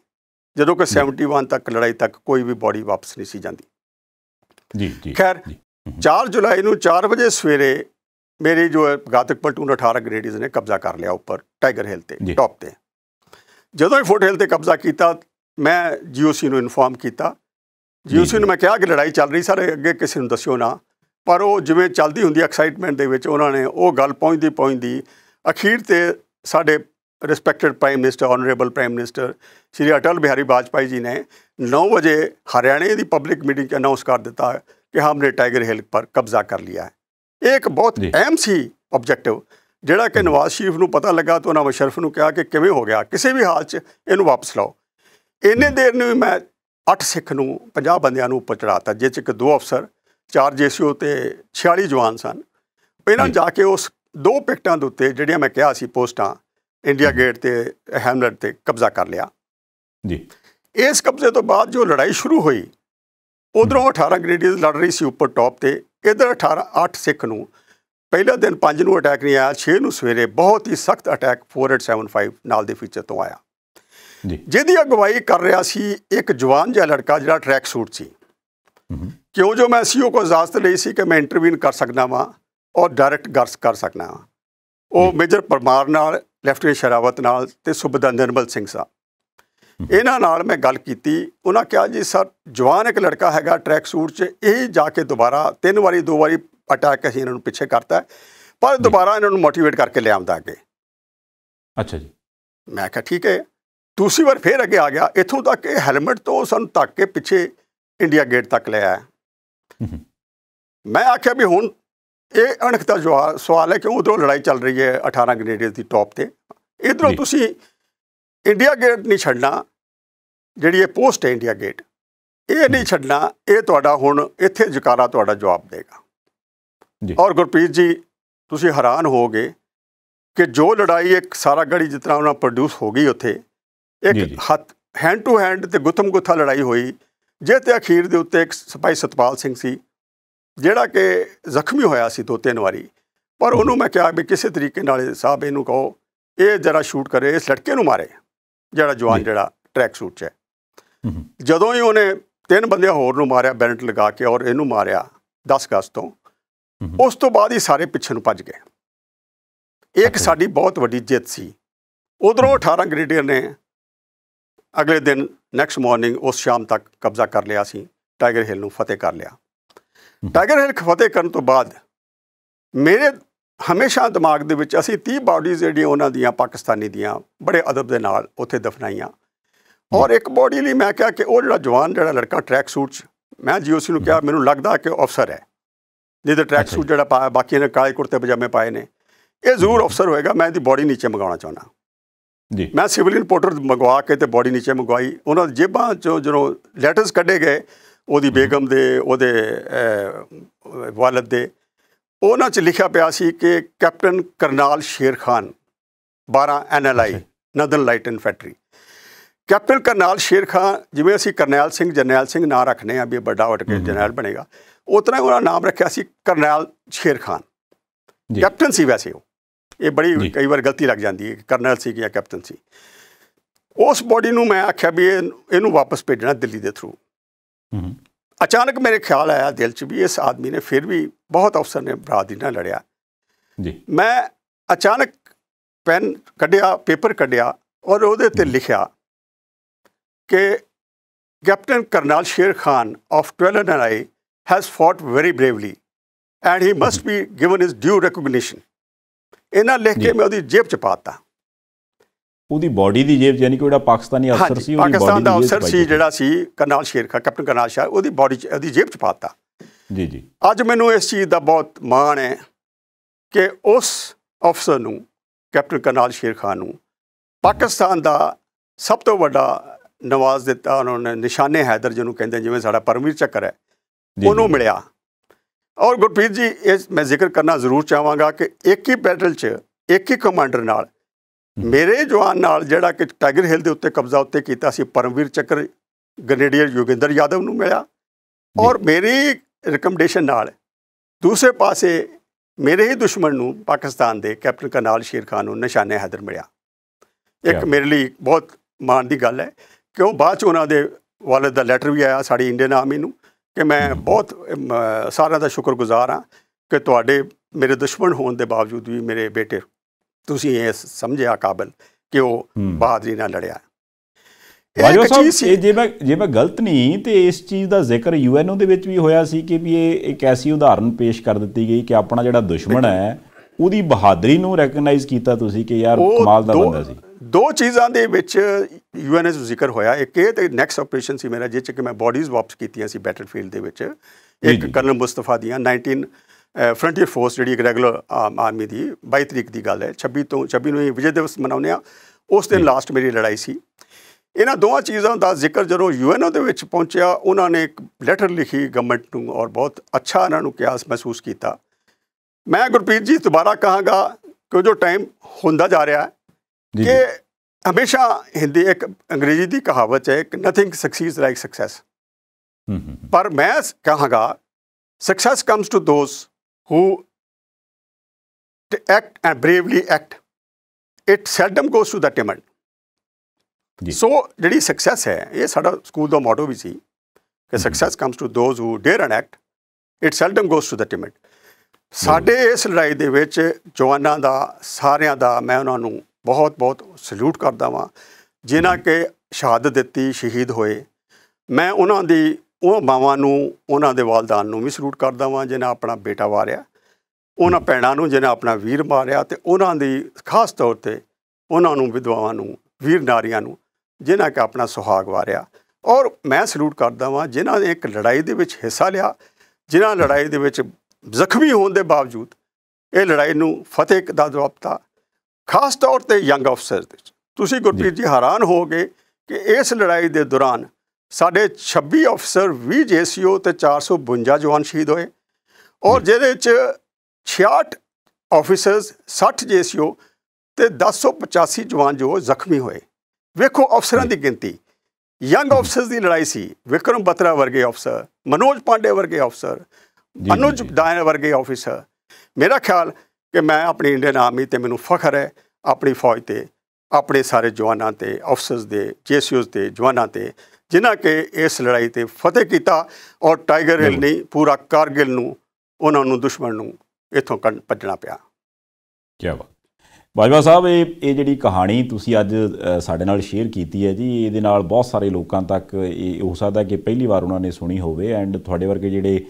ਜਦੋਂ ਕਿ 71 ਤੱਕ ਲੜਾਈ ਤੱਕ ਕੋਈ ਵੀ ਬਾਡੀ ਵਾਪਸ ਨਹੀਂ ਸੀ ਜਾਂਦੀ ਜੀ ਜੀ ਖੈਰ 4 ਜੁਲਾਈ ਨੂੰ 4 ਵਜੇ ਸਵੇਰੇ ਮੇਰੀ ਜੋ ਘਾਤਕ ਪਲਟੂਨ 18 ਗ੍ਰੇਡੀਜ਼ ਨੇ ਕਬਜ਼ਾ ਕਰ ਲਿਆ ਉੱਪਰ ਟਾਈਗਰ ਹਿਲ ਤੇ ਟੌਪ ਤੇ ਜਦੋਂ ਹੀ ਫੋਰਟ ਹਿਲ ਤੇ ਕਬਜ਼ਾ ਕੀਤਾ ਮੈਂ ਜੀਓਸੀ ਨੂੰ ਇਨਫਾਰਮ ਕੀਤਾ ਜੀਓਸੀ ਨੂੰ ਮੈਂ ਕਿਹਾ ਕਿ ਲੜਾਈ ਚੱਲ ਰਹੀ ਸਾਰੇ ਅੱਗੇ ਕਿਸੇ ਨੂੰ ਦੱਸਿਓ ਨਾ ਪਰ ਉਹ ਜਿਵੇਂ ਚੱਲਦੀ ਹੁੰਦੀ ਐਕਸਾਈਟਮੈਂਟ ਦੇ ਵਿੱਚ ਉਹਨਾਂ ਨੇ ਉਹ ਗੱਲ ਪਹੁੰਚਦੀ ਪਹੁੰਚਦੀ ਅਖੀਰ ਤੇ ਸਾਡੇ respected prime minister honourable prime minister Shri Atal Bihari Bajpai ji ਨੇ 9 ਵਜੇ ਹਰਿਆਣੇ ਦੀ ਪਬਲਿਕ ਮੀਟਿੰਗ ਅਨਾਉਂਸ ਕਰ ਦਿੱਤਾ ਕਿ ਹਮਨੇ ਟਾਈਗਰ ਹਿਲ ਪਰ ਕਬਜ਼ਾ ਕਰ ਲਿਆ ਹੈ ਇਹ ਇੱਕ ਬਹੁਤ ਅਹਿਮ ਸੀ ਆਬਜੈਕਟਿਵ ਜਿਹੜਾ ਕਿ ਨਵਾਜ਼ ਸ਼ਰੀਫ ਨੂੰ ਪਤਾ ਲੱਗਾ ਤਾਂ ਉਹਨਾਂ ਮੁਸ਼ਰਫ ਨੂੰ ਕਿਹਾ ਕਿ ਕਿਵੇਂ ਹੋ ਗਿਆ ਕਿਸੇ ਵੀ ਹਾਲ 'ਚ ਇਹਨੂੰ ਵਾਪਸ ਲਾਓ ਇੰਨੇ ਦੇਰ ਨੂੰ ਮੈਂ 8 ਸਿੱਖ ਨੂੰ 50 ਬੰਦਿਆਂ ਨੂੰ ਉੱਪਰ ਚੜਾਤਾ ਜਿਸ 'ਚ ਇੱਕ ਦੋ ਅਫਸਰ ਚਾਰ ਜੇਸੀਓ ਤੇ 46 ਜਵਾਨ ਸਨ ਇਹਨਾਂ ਜਾ ਕੇ ਉਸ ਦੋ ਪਿਕਟਾਂ ਦੇ ਉੱਤੇ ਜਿਹੜੀਆਂ ਮੈਂ ਕਿਹਾ ਸੀ ਪੋਸਟਾਂ ਇੰਡੀਆ ਗੇਟ ਤੇ ਹੈਮਲਟ ਤੇ ਕਬਜ਼ਾ ਕਰ ਲਿਆ ਜੀ ਇਸ ਕਬਜ਼ੇ ਤੋਂ ਬਾਅਦ ਜੋ ਲੜਾਈ ਸ਼ੁਰੂ ਹੋਈ ਉਧਰੋਂ 18 ਗ੍ਰੇਡੀਅਰ ਲੜ ਰਹੀ ਸੀ ਉੱਪਰ ਟੌਪ ਤੇ ਇਧਰ 18 8 ਸਿੱਖ ਨੂੰ ਪਹਿਲਾ ਦਿਨ 5 ਨੂੰ ਅਟੈਕ ਨਹੀਂ ਆਇਆ 6 ਨੂੰ ਸਵੇਰੇ ਬਹੁਤ ਹੀ ਸਖਤ ਅਟੈਕ 4875 ਨਾਲ ਦੇ ਫੀਚਰ ਤੋਂ ਆਇਆ ਜੀ ਜਿਹਦੀ ਅਗਵਾਈ ਕਰ ਰਿਹਾ ਸੀ ਇੱਕ ਜਵਾਨ ਜਿਹਾ ਲੜਕਾ ਜਿਹੜਾ ਟਰੈਕ ਸੂਟ ਸੀ ਕਿਉਂ ਜੋ ਮੈਂ ਸੀਓ ਕੋ ਇਜਾਜ਼ਤ ਲਈ ਸੀ ਕਿ ਮੈਂ ਇੰਟਰਵਿਊ ਕਰ ਸਕਦਾ ਵਾਂ ਔਰ ਡਾਇਰੈਕਟ ਗਰਸ ਕਰ ਸਕਦਾ ਵਾਂ ਉਹ ਮੇਜਰ ਪਰਮਾਰ ਨਾਲ ਲੈਫਟੀਨੈਂਟ ਸ਼ਰਾਵਤ ਨਾਲ ਤੇ ਸੁਬਦਾ ਨਿਰਮਲ ਸਿੰਘ ਸਾਹਿਬ ਇਹਨਾਂ ਨਾਲ ਮੈਂ ਗੱਲ ਕੀਤੀ ਉਹਨਾਂ ਕਿਹਾ ਜੀ ਸਰ ਜਵਾਨ ਇੱਕ ਲੜਕਾ ਹੈਗਾ ਟਰੈਕ ਸੂਟ 'ਚ ਇਹ ਜਾ ਕੇ ਦੁਬਾਰਾ ਤਿੰਨ ਵਾਰੀ ਦੋ ਵਾਰੀ ਅਟੈਕ ਅਸੀਂ ਇਹਨਾਂ ਨੂੰ ਪਿੱਛੇ ਕਰਤਾ ਪਰ ਦੁਬਾਰਾ ਇਹਨਾਂ ਨੂੰ ਮੋਟੀਵੇਟ ਕਰਕੇ ਲਿਆਉਂਦਾ ਅੱਗੇ ਅੱਛਾ ਜੀ ਮੈਂ ਕਿਹਾ ਠੀਕ ਹੈ ਦੂਸਰੀ ਵਾਰ ਫੇਰ ਅੱਗੇ ਆ ਗਿਆ ਇੱਥੋਂ ਤੱਕ ਕਿ ਹੈਲਮਟ ਤੋਂ ਸਾਨੂੰ ਤੱਕ ਕੇ ਪਿੱਛੇ ਇੰਡੀਆ ਗੇਟ ਤੱਕ ਲੈ ਆਇਆ ਮੈਂ ਆਖਿਆ ਵੀ ਹੁਣ ਇਹ ਅਣਖਤਾ ਸਵਾਲ ਹੈ ਕਿ ਉਧਰੋਂ ਲੜਾਈ ਚੱਲ ਰਹੀ ਹੈ 18 ਗ੍ਰੇਡਸ ਦੀ ਟੌਪ ਤੇ ਇਧਰੋਂ ਤੁਸੀਂ ਇੰਡੀਆ ਗੇਟ ਨਹੀਂ ਛੱਡਣਾ ਜਿਹੜੀ ਇਹ ਪੋਸਟ ਹੈ ਇੰਡੀਆ ਗੇਟ ਇਹ ਨਹੀਂ ਛੱਡਣਾ ਇਹ ਤੁਹਾਡਾ ਹੁਣ ਇੱਥੇ ਜਕਾਰਾ ਤੁਹਾਡਾ ਜਵਾਬ ਦੇਗਾ ਔਰ ਗੁਰਪ੍ਰੀਤ ਜੀ ਤੁਸੀਂ ਹੈਰਾਨ ਹੋਗੇ ਕਿ ਜੋ ਲੜਾਈ ਇੱਕ ਸਾਰਾ ਗੜੀ ਜਿਤਨਾ ਉਹਨਾਂ ਪ੍ਰੋਡਿਊਸ ਹੋ ਗਈ ਉੱਥੇ ਇੱਕ ਹੱਥ ਹੈਂਡ ਟੂ ਹੈਂਡ ਤੇ ਗੁੱਥਮ ਗੁੱਥਾ ਲੜਾਈ ਹੋਈ ਜੇ ਤੇ ਅਖੀਰ ਦੇ ਉੱਤੇ ਇੱਕ ਸਿਪਾਈ ਸਤਪਾਲ ਸਿੰਘ ਸੀ ਜਿਹੜਾ ਕਿ ਜ਼ਖਮੀ ਹੋਇਆ ਸੀ ਦੋ ਤਿੰਨ ਵਾਰੀ ਪਰ ਉਹਨੂੰ ਮੈਂ ਕਿਹਾ ਵੀ ਕਿਸੇ ਤਰੀਕੇ ਨਾਲ ਸਾਹਿਬ ਇਹਨੂੰ ਕਹੋ ਇਹ ਜਰਾ ਸ਼ੂਟ ਕਰੇ ਇਸ ਲੜਕੇ ਨੂੰ ਮਾਰੇ ਜਿਹੜਾ ਜਵਾਨ ਜਿਹੜਾ ਟਰੈਕ ਸੂਟ 'ਚ ਹੈ ਜਦੋਂ ਹੀ ਉਹਨੇ ਤਿੰਨ ਬੰਦੇ ਹੋਰ ਨੂੰ ਮਾਰਿਆ ਬੈਲਟ ਲਗਾ ਕੇ ਔਰ ਇਹਨੂੰ ਮਾਰਿਆ 10 ਅਗਸਤ ਤੋਂ ਉਸ ਤੋਂ ਬਾਅਦ ਹੀ ਸਾਰੇ ਪਿੱਛੇ ਨੂੰ ਭੱਜ ਗਏ ਇੱਕ ਸਾਡੀ ਬਹੁਤ ਵੱਡੀ ਜਿੱਤ ਸੀ ਉਧਰੋਂ 18 ਗ੍ਰੇਡੀਅਰ ਨੇ ਅਗਲੇ ਦਿਨ ਨੈਕਸਟ ਮਾਰਨਿੰਗ ਉਸ ਸ਼ਾਮ ਤੱਕ ਕਬਜ਼ਾ ਕਰ ਲਿਆ ਸੀ ਟਾਈਗਰ ਹਿੱਲ ਨੂੰ ਫਤਿਹ ਕਰ ਲਿਆ ਟਾਈਗਰ ਹਿੱਲ ਖਫਤੇ ਕਰਨ ਤੋਂ ਬਾਅਦ ਮੇਰੇ ਹਮੇਸ਼ਾ ਦਿਮਾਗ ਦੇ ਵਿੱਚ ਅਸੀਂ 30 ਬਾਡੀਜ਼ ਜਿਹੜੀਆਂ ਉਹਨਾਂ ਦੀਆਂ ਪਾਕਿਸਤਾਨੀ ਦੀਆਂ ਬੜੇ ਅਦਬ ਦੇ ਨਾਲ ਉੱਥੇ ਦਫਨਾਈਆਂ ਔਰ ਇੱਕ ਬਾਡੀ ਲਈ ਮੈਂ ਕਿਹਾ ਕਿ ਉਹ ਜਿਹੜਾ ਜਵਾਨ ਜਿਹੜਾ ਲੜਕਾ ਟਰੈਕ ਸੂਟ 'ਚ ਮੈਂ ਜੀਓਸੀ ਨੂੰ ਕਿਹਾ ਮੈਨੂੰ ਲੱਗਦਾ ਕਿ ਅਫਸਰ ਹੈ ਜਿਹਦੇ ਟਰੈਕ ਸੂਟ ਜਿਹੜਾ ਪਾਇਆ ਬਾਕੀ ਨੇ ਕਾਲੇ ਕੁਰਤੇ ਪਜਾਮੇ ਪਾਏ ਨੇ ਇਹ ਜ਼ਰੂਰ ਅਫਸਰ ਹੋਏਗਾ ਮੈਂ ਇਹਦੀ ਬੋਡੀ ਨੀਚੇ ਮੰਗਾਉਣਾ ਚਾਹੁੰਦਾ ਜੀ ਮੈਂ ਸਿਵਲ ਰਿਪੋਰਟਰ ਮੰਗਵਾ ਕੇ ਤੇ ਬੋਡੀ ਨੀਚੇ ਮੰਗਵਾਈ ਉਹਨਾਂ ਦੇ ਜੇਬਾਂ ਚੋਂ ਜਦੋਂ ਲੈਟਰਸ ਕੱਢੇ ਗਏ ਉਹਦੀ ਬੇਗਮ ਦੇ ਉਹਦੇ ਵਾਲਦ ਦੇ ਉਹਨਾਂ 'ਚ ਲਿਖਿਆ ਪਿਆ ਸੀ ਕਿ captain Karnal Sher Khan 12 NLI northern light factory captain colonel Sher Khan ਜਿਵੇਂ ਅਸੀਂ ਕਰਨੈਲ ਸਿੰਘ ਜਰਨੈਲ ਸਿੰਘ ਨਾਂ ਰੱਖਨੇ ਆ ਵੀ ਵੱਡਾ ਉੱਠ ਕੇ ਜਰਨੈਲ ਬਣੇਗਾ ਉਤਨਾ ਹੀ ਉਹਨਾਂ ਨਾਮ ਰੱਖਿਆ ਸੀ ਕਰਨੈਲ ਸ਼ੇਰ ਖਾਨ ਕੈਪਟਨ ਸੀ ਵੈਸੇ ਉਹ ਇਹ ਬੜੀ ਕਈ ਵਾਰ ਗਲਤੀ ਲੱਗ ਜਾਂਦੀ ਹੈ ਕਰਨਲ ਸੀ ਜਾਂ ਕੈਪਟਨ ਸੀ ਉਸ ਬੋਡੀ ਨੂੰ ਮੈਂ ਆਖਿਆ ਵੀ ਇਹਨੂੰ ਵਾਪਸ ਭੇਜਣਾ ਦਿੱਲੀ ਦੇ ਥਰੂ ਅਚਾਨਕ ਮੇਰੇ ਖਿਆਲ ਆਇਆ ਦਿਲ 'ਚ ਵੀ ਇਸ ਆਦਮੀ ਨੇ ਫਿਰ ਵੀ ਬਹੁਤ ਅਫਸਰ ਨੇ ਬਰਾਦੀ ਨਾਲ ਲੜਿਆ ਜੀ ਮੈਂ ਅਚਾਨਕ ਪੈਨ ਕੱਢਿਆ ਪੇਪਰ ਕੱਢਿਆ ਔਰ ਉਹਦੇ ਤੇ ਲਿਖਿਆ ਕਿ captain colonel Sher Khan of 12 and I has fought very bravely and he must be given his due recognition ਇਹਨਾਂ ਲਿਖ ਕੇ ਮੈਂ ਉਹਦੀ ਜੇਬ ਚ ਪਾਤਾ ਉਹਦੀ ਬਾਡੀ ਦੀ ਜੇਬ ਯਾਨੀ ਕਿ ਜਿਹੜਾ ਪਾਕਿਸਤਾਨੀ ਅਫਸਰ ਸੀ ਉਹਦੀ ਬਾਡੀ ਪਾਕਿਸਤਾਨ ਦਾ ਅਫਸਰ ਸੀ ਜਿਹੜਾ ਸੀ colonel Sher Khan captain colonel ਸ਼ਾਹ ਉਹਦੀ ਬਾਡੀ ਚ ਉਹਦੀ ਜੇਬ ਚ ਪਾਤਾ ਜੀ ਜੀ ਅੱਜ ਮੈਨੂੰ ਇਸ ਚੀਜ਼ ਦਾ ਬਹੁਤ ਮਾਣ ਹੈ ਕਿ ਉਸ ਅਫਸਰ ਨੂੰ ਕੈਪਟਨ ਕਰਨਲ ਸ਼ੇਰ ਖਾਨ ਨੂੰ ਪਾਕਿਸਤਾਨ ਦਾ ਸਭ ਤੋਂ ਵੱਡਾ ਨਵਾਜ਼ ਦਿੱਤਾ ਉਹਨਾਂ ਨੇ ਨਿਸ਼ਾਨੇ ਹੈਦਰ ਜਿਹਨੂੰ ਕਹਿੰਦੇ ਜਿਵੇਂ ਸਾਡਾ ਪਰਮਵੀਰ ਚੱਕਰ ਹੈ ਉਹਨੂੰ ਮਿਲਿਆ ਔਰ ਗੁਰਪ੍ਰੀਤ ਜੀ ਇਹ ਮੈਂ ਜ਼ਿਕਰ ਕਰਨਾ ਜ਼ਰੂਰ ਚਾਹਾਂਗਾ ਕਿ ਇੱਕ ਹੀ ਬੈਟਲ 'ਚ ਇੱਕ ਹੀ ਕਮਾਂਡਰ ਨਾਲ ਮੇਰੇ ਜਵਾਨ ਨਾਲ ਜਿਹੜਾ ਕਿ ਟਾਈਗਰ ਹਿੱਲ ਦੇ ਉੱਤੇ ਕਬਜ਼ਾ ਉੱਤੇ ਕੀਤਾ ਸੀ ਪਰਮਵੀਰ ਚੱਕਰ ਗ੍ਰੇਨੇਡੀਅਰ ਯੋਗਿੰਦਰ ਯਾਦਵ ਨੂੰ ਮਿਲਿਆ ਔਰ ਮੇਰੀ ਰეკਮੈਂਡੇਸ਼ਨ ਨਾਲ ਦੂਸਰੇ ਪਾਸੇ ਮੇਰੇ ਹੀ ਦੁਸ਼ਮਣ ਨੂੰ ਪਾਕਿਸਤਾਨ ਦੇ ਕੈਪਟਨ ਕਰਨਲ ਸ਼ੇਰ ਖਾਨ ਨੂੰ ਨਿਸ਼ਾਨੇ ਹੈਦਰ ਮਿਲਿਆ ਇੱਕ ਮੇਰੇ ਲਈ ਬਹੁਤ ਮਾਣ ਦੀ ਗੱਲ ਹੈ ਕਿ ਉਹ ਬਾਅਦ ਚ ਉਹਨਾਂ ਦੇ ਵਾਲਦ ਦਾ ਲੈਟਰ ਵੀ ਆਇਆ ਸਾਡੀ ਇੰਡੀਅਨ ਆਰਮੀ ਨੂੰ ਕਿ ਮੈਂ ਬਹੁਤ ਸਾਰਿਆਂ ਦਾ ਸ਼ੁਕਰਗੁਜ਼ਾਰ ਹਾਂ ਕਿ ਤੁਹਾਡੇ ਮੇਰੇ ਦੁਸ਼ਮਣ ਹੋਣ ਦੇ ਬਾਵਜੂਦ ਵੀ ਮੇਰੇ ਬੇਟੇ ਤੁਸੀਂ ਇਹ ਸਮਝਿਆ ਕਾਬਲ ਕਿ ਉਹ ਬਹਾਦਰੀ ਨਾਲ ਲੜਿਆ ਵਾਜੋ ਸਾਹਿਬ ਇਹ ਜੇ ਮੈਂ ਜੇ ਮੈਂ ਗਲਤ ਨਹੀਂ ਤੇ ਇਸ ਚੀਜ਼ ਦਾ ਜ਼ਿਕਰ ਯੂਐਨਓ ਦੇ ਵਿੱਚ ਵੀ ਹੋਇਆ ਸੀ ਕਿ ਵੀ ਇਹ ਇੱਕ ਐਸੀ ਉਦਾਹਰਨ ਪੇਸ਼ ਕਰ ਦਿੱਤੀ ਗਈ ਕਿ ਆਪਣਾ ਜਿਹੜਾ ਦੁਸ਼ਮਣ ਹੈ ਉਹਦੀ ਬਹਾਦਰੀ ਨੂੰ ਰੈਕਗਨਾਈਜ਼ ਕੀਤਾ ਤੁਸੀਂ ਕਿ ਯਾਰ ਕਮਾਲ ਦਾ ਬੰਦਾ ਸੀ ਦੋ ਚੀਜ਼ਾਂ ਦੇ ਵਿੱਚ ਯੂਐਨਐਸ ਜ਼ਿਕਰ ਹੋਇਆ ਇੱਕ ਇਹ ਤੇ ਨੈਕਸਟ ਆਪਰੇਸ਼ਨ ਸੀ ਮੇਰਾ ਜਿੱਥੇ ਕਿ ਮੈਂ ਬਾਡੀਜ਼ ਵਾਪਸ ਕੀਤੀਆਂ ਸੀ ਬੈਟਲਫੀਲਡ ਦੇ ਵਿੱਚ ਇੱਕ ਕਰਨਲ ਮੁਸਤਫਾ ਦੀਆਂ 19 ਫਰੰਟੀਅਰ ਫੋਰਸ ਜਿਹੜੀ ਇੱਕ ਰੈਗੂਲਰ ਆਰਮੀ ਦੀ 22 ਤਰੀਕ ਦੀ ਗੱਲ ਹੈ 26 ਤੋਂ 26 ਨੂੰ ਵਿਜੇ ਦਿਵਸ ਮਨਾਉਂਦੇ ਆ ਉਸ ਦਿਨ ਲਾਸਟ ਮੇਰੀ ਲੜਾਈ ਸੀ ਇਹਨਾਂ ਦੋਵਾਂ ਚੀਜ਼ਾਂ ਦਾ ਜ਼ਿਕਰ ਜਦੋਂ ਯੂਐਨਓ ਦੇ ਵਿੱਚ ਪਹੁੰਚਿਆ ਉਹਨਾਂ ਨੇ ਇੱਕ ਲੈਟਰ ਲਿਖੀ ਗਵਰਨਮੈਂਟ ਨੂੰ ਔਰ ਬਹੁਤ ਅੱਛਾ ਇਹਨਾਂ ਨੂੰ ਕਿਆਸ ਮਹਿਸੂਸ ਕੀਤਾ ਮੈਂ ਗੁਰਪ੍ਰੀਤ ਜੀ ਦੁਬਾਰਾ ਕਹਾਂਗਾ ਕਿ ਜੋ ਟਾਈਮ ਹੁੰਦਾ ਜਾ ਰਿਹਾ ਹੈ ਕਿ ਹਮੇਸ਼ਾ ਹਿੰਦੀ ਇੱਕ ਅੰਗਰੇਜ਼ੀ ਦੀ ਕਹਾਵਤ ਹੈ ਕਿ ਨਥਿੰਗ ਸਕਸੀਡਸ ਲਾਈਕ ਸਕਸੈਸ ਪਰ ਮੈਂ ਕਹਾਂਗਾ success comes to those who act and bravely act it seldom goes to the timid ਸੋ ਜਿਹੜੀ ਸਕਸੈਸ ਹੈ ਇਹ ਸਾਡਾ ਸਕੂਲ ਦਾ ਮੋਟੋ ਵੀ ਸੀ ਕਿ success comes to those who dare and act it seldom goes to the timid ਸਾਡੇ ਇਸ ਲੜਾਈ ਦੇ ਵਿੱਚ ਜਵਾਨਾਂ ਦਾ ਸਾਰਿਆਂ ਦਾ ਮੈਂ ਉਹਨਾਂ ਨੂੰ ਬਹੁਤ ਬਹੁਤ ਸਲੂਟ ਕਰਦਾ ਵਾਂ ਜਿਨ੍ਹਾਂ ਕੇ ਸ਼ਹਾਦਤ ਦਿੱਤੀ ਸ਼ਹੀਦ ਹੋਏ ਮੈਂ ਉਹਨਾਂ ਦੀ ਉਹ ਮਾਵਾਂ ਨੂੰ ਉਹਨਾਂ ਦੇ ਵਾਲਦਾਨ ਨੂੰ ਵੀ ਸਲੂਟ ਕਰਦਾ ਵਾਂ ਜਿਨ੍ਹਾਂ ਆਪਣਾ ਬੇਟਾ ਵਾਰਿਆ ਉਹਨਾਂ ਭੈਣਾਂ ਨੂੰ ਜਿਨ੍ਹਾਂ ਆਪਣਾ ਵੀਰ ਮਾਰਿਆ ਤੇ ਉਹਨਾਂ ਦੀ ਖਾਸ ਤੌਰ ਤੇ ਉਹਨਾਂ ਨੂੰ ਵਿਧਵਾਵਾਂ ਨੂੰ ਵੀਰ ਨਾਰੀਆਂ ਨੂੰ ਜਿਨ੍ਹਾਂ ਕੇ ਆਪਣਾ ਸੁਹਾਗ ਵਾਰਿਆ ਔਰ ਮੈਂ ਸਲੂਟ ਕਰਦਾ ਵਾਂ ਜਿਨ੍ਹਾਂ ਨੇ ਇੱਕ ਲੜਾਈ ਦੇ ਵਿੱਚ ਹਿੱਸਾ ਲਿਆ ਜਿਨ੍ਹਾਂ ਲੜਾਈ ਦੇ ਵਿੱਚ ਜ਼ਖਮੀ ਹੋਣ ਦੇ ਬਾਵਜੂਦ ਇਹ ਲੜਾਈ ਨੂੰ ਫਤਿਹ ਦਾ ਦਿੱਤਾ ਖਾਸ ਤੌਰ ਤੇ ਯੰਗ ਅਫਸਰ ਦੇ ਤੁਸੀਂ ਗੁਰਪ੍ਰੀਤ ਜੀ ਹੈਰਾਨ ਹੋਗੇ ਕਿ ਇਸ ਲੜਾਈ ਦੇ ਦੌਰਾਨ ਸਾਡੇ 26 ਅਫਸਰ 20 ਜੀਸੀਓ ਤੇ 452 ਜਵਾਨ ਸ਼ਹੀਦ ਹੋਏ ਔਰ ਜਿਹਦੇ ਚ 66 ਆਫੀਸਰਸ 60 ਜੀਸੀਓ ਤੇ 1085 ਜਵਾਨ ਜੋ ਜ਼ਖਮੀ ਹੋਏ ਵੇਖੋ ਅਫਸਰਾਂ ਦੀ ਗਿਣਤੀ ਯੰਗ ਅਫਸਰਸ ਦੀ ਲੜਾਈ ਸੀ ਵਿਕਰਮ ਬਤਰਾ ਵਰਗੇ ਅਫਸਰ ਮਨੋਜ ਪਾਂਡੇ ਵਰਗੇ ਅਫਸਰ ਅਨੁਜ ਦਾਇਨ ਵਰਗੇ ਅਫਸਰ ਮੇਰਾ ਖਿਆਲ ਕਿ ਮੈਂ ਆਪਣੀ ਇੰਡੀਅਨ ਆਰਮੀ ਤੇ ਮੈਨੂੰ ਫਖਰ ਹੈ ਆਪਣੀ ਫੌਜ ਤੇ ਆਪਣੇ ਸਾਰੇ ਜਵਾਨਾਂ ਤੇ ਅਫਸਰਸ ਦੇ ਜੀਸੀਓਸ ਦੇ ਜਵਾਨਾਂ ਤੇ ਜਿਨ੍ਹਾਂ ਕੇ ਇਸ ਲੜਾਈ ਤੇ ਫਤਿਹ ਕੀਤਾ ਔਰ ਟਾਈਗਰ ਹਿਲ ਨਹੀਂ ਪੂਰਾ ਕਾਰਗਿਲ ਨੂੰ ਉਹਨਾਂ ਨੂੰ ਦੁਸ਼ਮਣ ਨੂੰ ਇਥੋਂ ਭੱਜਣਾ ਪਿਆ ਕੀ ਬਾਤ ਬਾਜਵਾ ਸਾਹਿਬ ਇਹ ਇਹ ਜਿਹੜੀ ਕਹਾਣੀ ਤੁਸੀਂ ਅੱਜ ਸਾਡੇ ਨਾਲ ਸ਼ੇਅਰ ਕੀਤੀ ਹੈ ਜੀ ਇਹਦੇ ਨਾਲ ਬਹੁਤ ਸਾਰੇ ਲੋਕਾਂ ਤੱਕ ਇਹ ਹੋ ਸਕਦਾ ਕਿ ਪਹਿਲੀ ਵਾਰ ਉਹਨਾਂ ਨੇ ਸੁਣੀ ਹੋਵੇ ਐਂਡ ਤੁਹਾਡੇ ਵਰਗੇ ਜਿਹੜੇ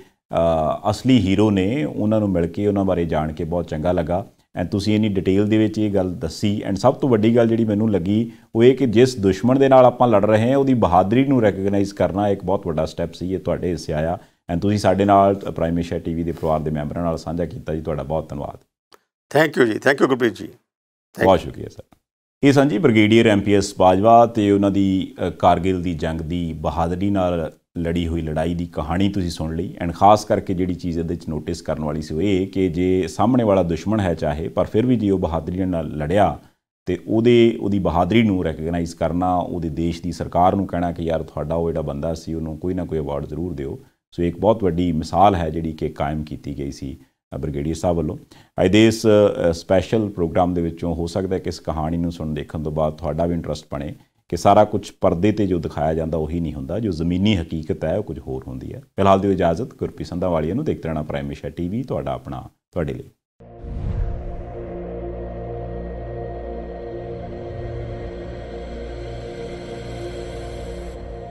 ਅਸਲੀ ਹੀਰੋ ਨੇ ਉਹਨਾਂ ਨੂੰ ਮਿਲ ਕੇ ਉਹਨਾਂ ਬਾਰੇ ਜਾਣ ਕੇ ਬਹੁਤ ਚੰਗਾ ਲੱਗਾ ਐਂ ਤੁਸੀਂ ਇਨੀ ਡਿਟੇਲ ਦੇ ਵਿੱਚ ਇਹ ਗੱਲ ਦੱਸੀ ਐਂਡ ਸਭ ਤੋਂ ਵੱਡੀ ਗੱਲ ਜਿਹੜੀ ਮੈਨੂੰ ਲੱਗੀ ਉਹ ਇਹ ਕਿ ਜਿਸ ਦੁਸ਼ਮਣ ਦੇ ਨਾਲ ਆਪਾਂ ਲੜ ਰਹੇ ਹਾਂ ਉਹਦੀ ਬਹਾਦਰੀ ਨੂੰ ਰੈਕਗਨਾਈਜ਼ ਕਰਨਾ ਇੱਕ ਬਹੁਤ ਵੱਡਾ ਸਟੈਪ ਸੀ ਇਹ ਤੁਹਾਡੇ ਹਿੱਸੇ ਆਇਆ ਐਂਡ ਤੁਸੀਂ ਸਾਡੇ ਨਾਲ ਪ੍ਰਾਈਮ ਟੀਵੀ ਦੇ ਪਰਿਵਾਰ ਦੇ ਮੈਂਬਰਾਂ ਨਾਲ ਸਾਂਝਾ ਕੀਤਾ ਜੀ ਤੁਹਾਡਾ ਬਹੁਤ ਧੰਨਵਾਦ ਥੈਂਕ ਯੂ ਜੀ ਥੈਂਕ ਯੂ ਗੁਰਪ੍ਰੀਤ ਜੀ ਬਹੁਤ ਸ਼ੁਕਰੀਆ ਸਰ ਇਹ ਸੰਜੀ ਬ੍ਰਿਗੇਡੀਅਰ ਐਮਪੀਐਸ ਬਾਜਵਾ ਤੇ ਉਹਨਾਂ ਦੀ ਕਾਰਗਿਲ ਦੀ ਜੰਗ ਦੀ ਬਹਾਦਰੀ ਨਾਲ ਲੜੀ ਹੋਈ ਲੜਾਈ ਦੀ ਕਹਾਣੀ ਤੁਸੀਂ ਸੁਣ ਲਈ ਐਂਡ ਖਾਸ ਕਰਕੇ ਜਿਹੜੀ ਚੀਜ਼ ਇਹਦੇ ਵਿੱਚ ਨੋਟਿਸ ਕਰਨ ਵਾਲੀ ਸੀ ਉਹ ਇਹ ਕਿ ਜੇ ਸਾਹਮਣੇ ਵਾਲਾ ਦੁਸ਼ਮਣ ਹੈ ਚਾਹੇ ਪਰ ਫਿਰ ਵੀ ਜੇ ਉਹ ਬਹਾਦਰੀ ਨਾਲ ਲੜਿਆ ਤੇ ਉਹਦੇ ਉਹਦੀ ਬਹਾਦਰੀ ਨੂੰ ਰੈਕਗਨਾਈਜ਼ ਕਰਨਾ ਉਹਦੇ ਦੇਸ਼ ਦੀ ਸਰਕਾਰ ਨੂੰ ਕਹਿਣਾ ਕਿ ਯਾਰ ਤੁਹਾਡਾ ਉਹ ਜਿਹੜਾ ਬੰਦਾ ਸੀ ਉਹਨੂੰ ਕੋਈ ਨਾ ਕੋਈ ਅਵਾਰਡ ਜ਼ਰੂਰ ਦਿਓ ਸੋ ਇੱਕ ਬਹੁਤ ਵੱਡੀ ਮਿਸਾਲ ਹੈ ਜਿਹੜੀ ਕਿ ਕਾਇਮ ਕੀਤੀ ਗਈ ਸੀ ਬ੍ਰਿਗੇਡੀਅਰ ਸਾਹਿਬ ਵੱਲੋਂ ਅੱਜ ਦੇ ਇਸ ਸਪੈਸ਼ਲ ਪ੍ਰੋਗਰਾਮ ਦੇ ਵਿੱਚੋਂ ਹੋ ਸਕਦਾ ਹੈ ਕਿ ਇਸ ਕਹਾਣੀ ਨੂੰ ਸੁਣ ਦੇਖਣ ਤੋਂ ਬਾਅਦ ਤੁਹਾਡਾ ਵੀ ਇੰਟਰਸਟ ਬਣੇ ਕਿ ਸਾਰਾ ਕੁਝ ਪਰਦੇ ਤੇ ਜੋ ਦਿਖਾਇਆ ਜਾਂਦਾ ਉਹੀ ਨਹੀਂ ਹੁੰਦਾ ਜੋ ਜ਼ਮੀਨੀ ਹਕੀਕਤ ਹੈ ਉਹ ਕੁਝ ਹੋਰ ਹੁੰਦੀ ਹੈ ਫਿਲਹਾਲ ਦੀ ਇਜਾਜ਼ਤ ਗੁਰਪੀ ਸੰਧਾ ਵਾਲੀਆਂ ਨੂੰ ਦੇਖਦੇ ਰਹਿਣਾ ਪ੍ਰਾਈਮੇਸ਼ਾ ਟੀਵੀ ਤੁਹਾਡਾ ਆਪਣਾ ਤੁਹਾਡੇ ਲਈ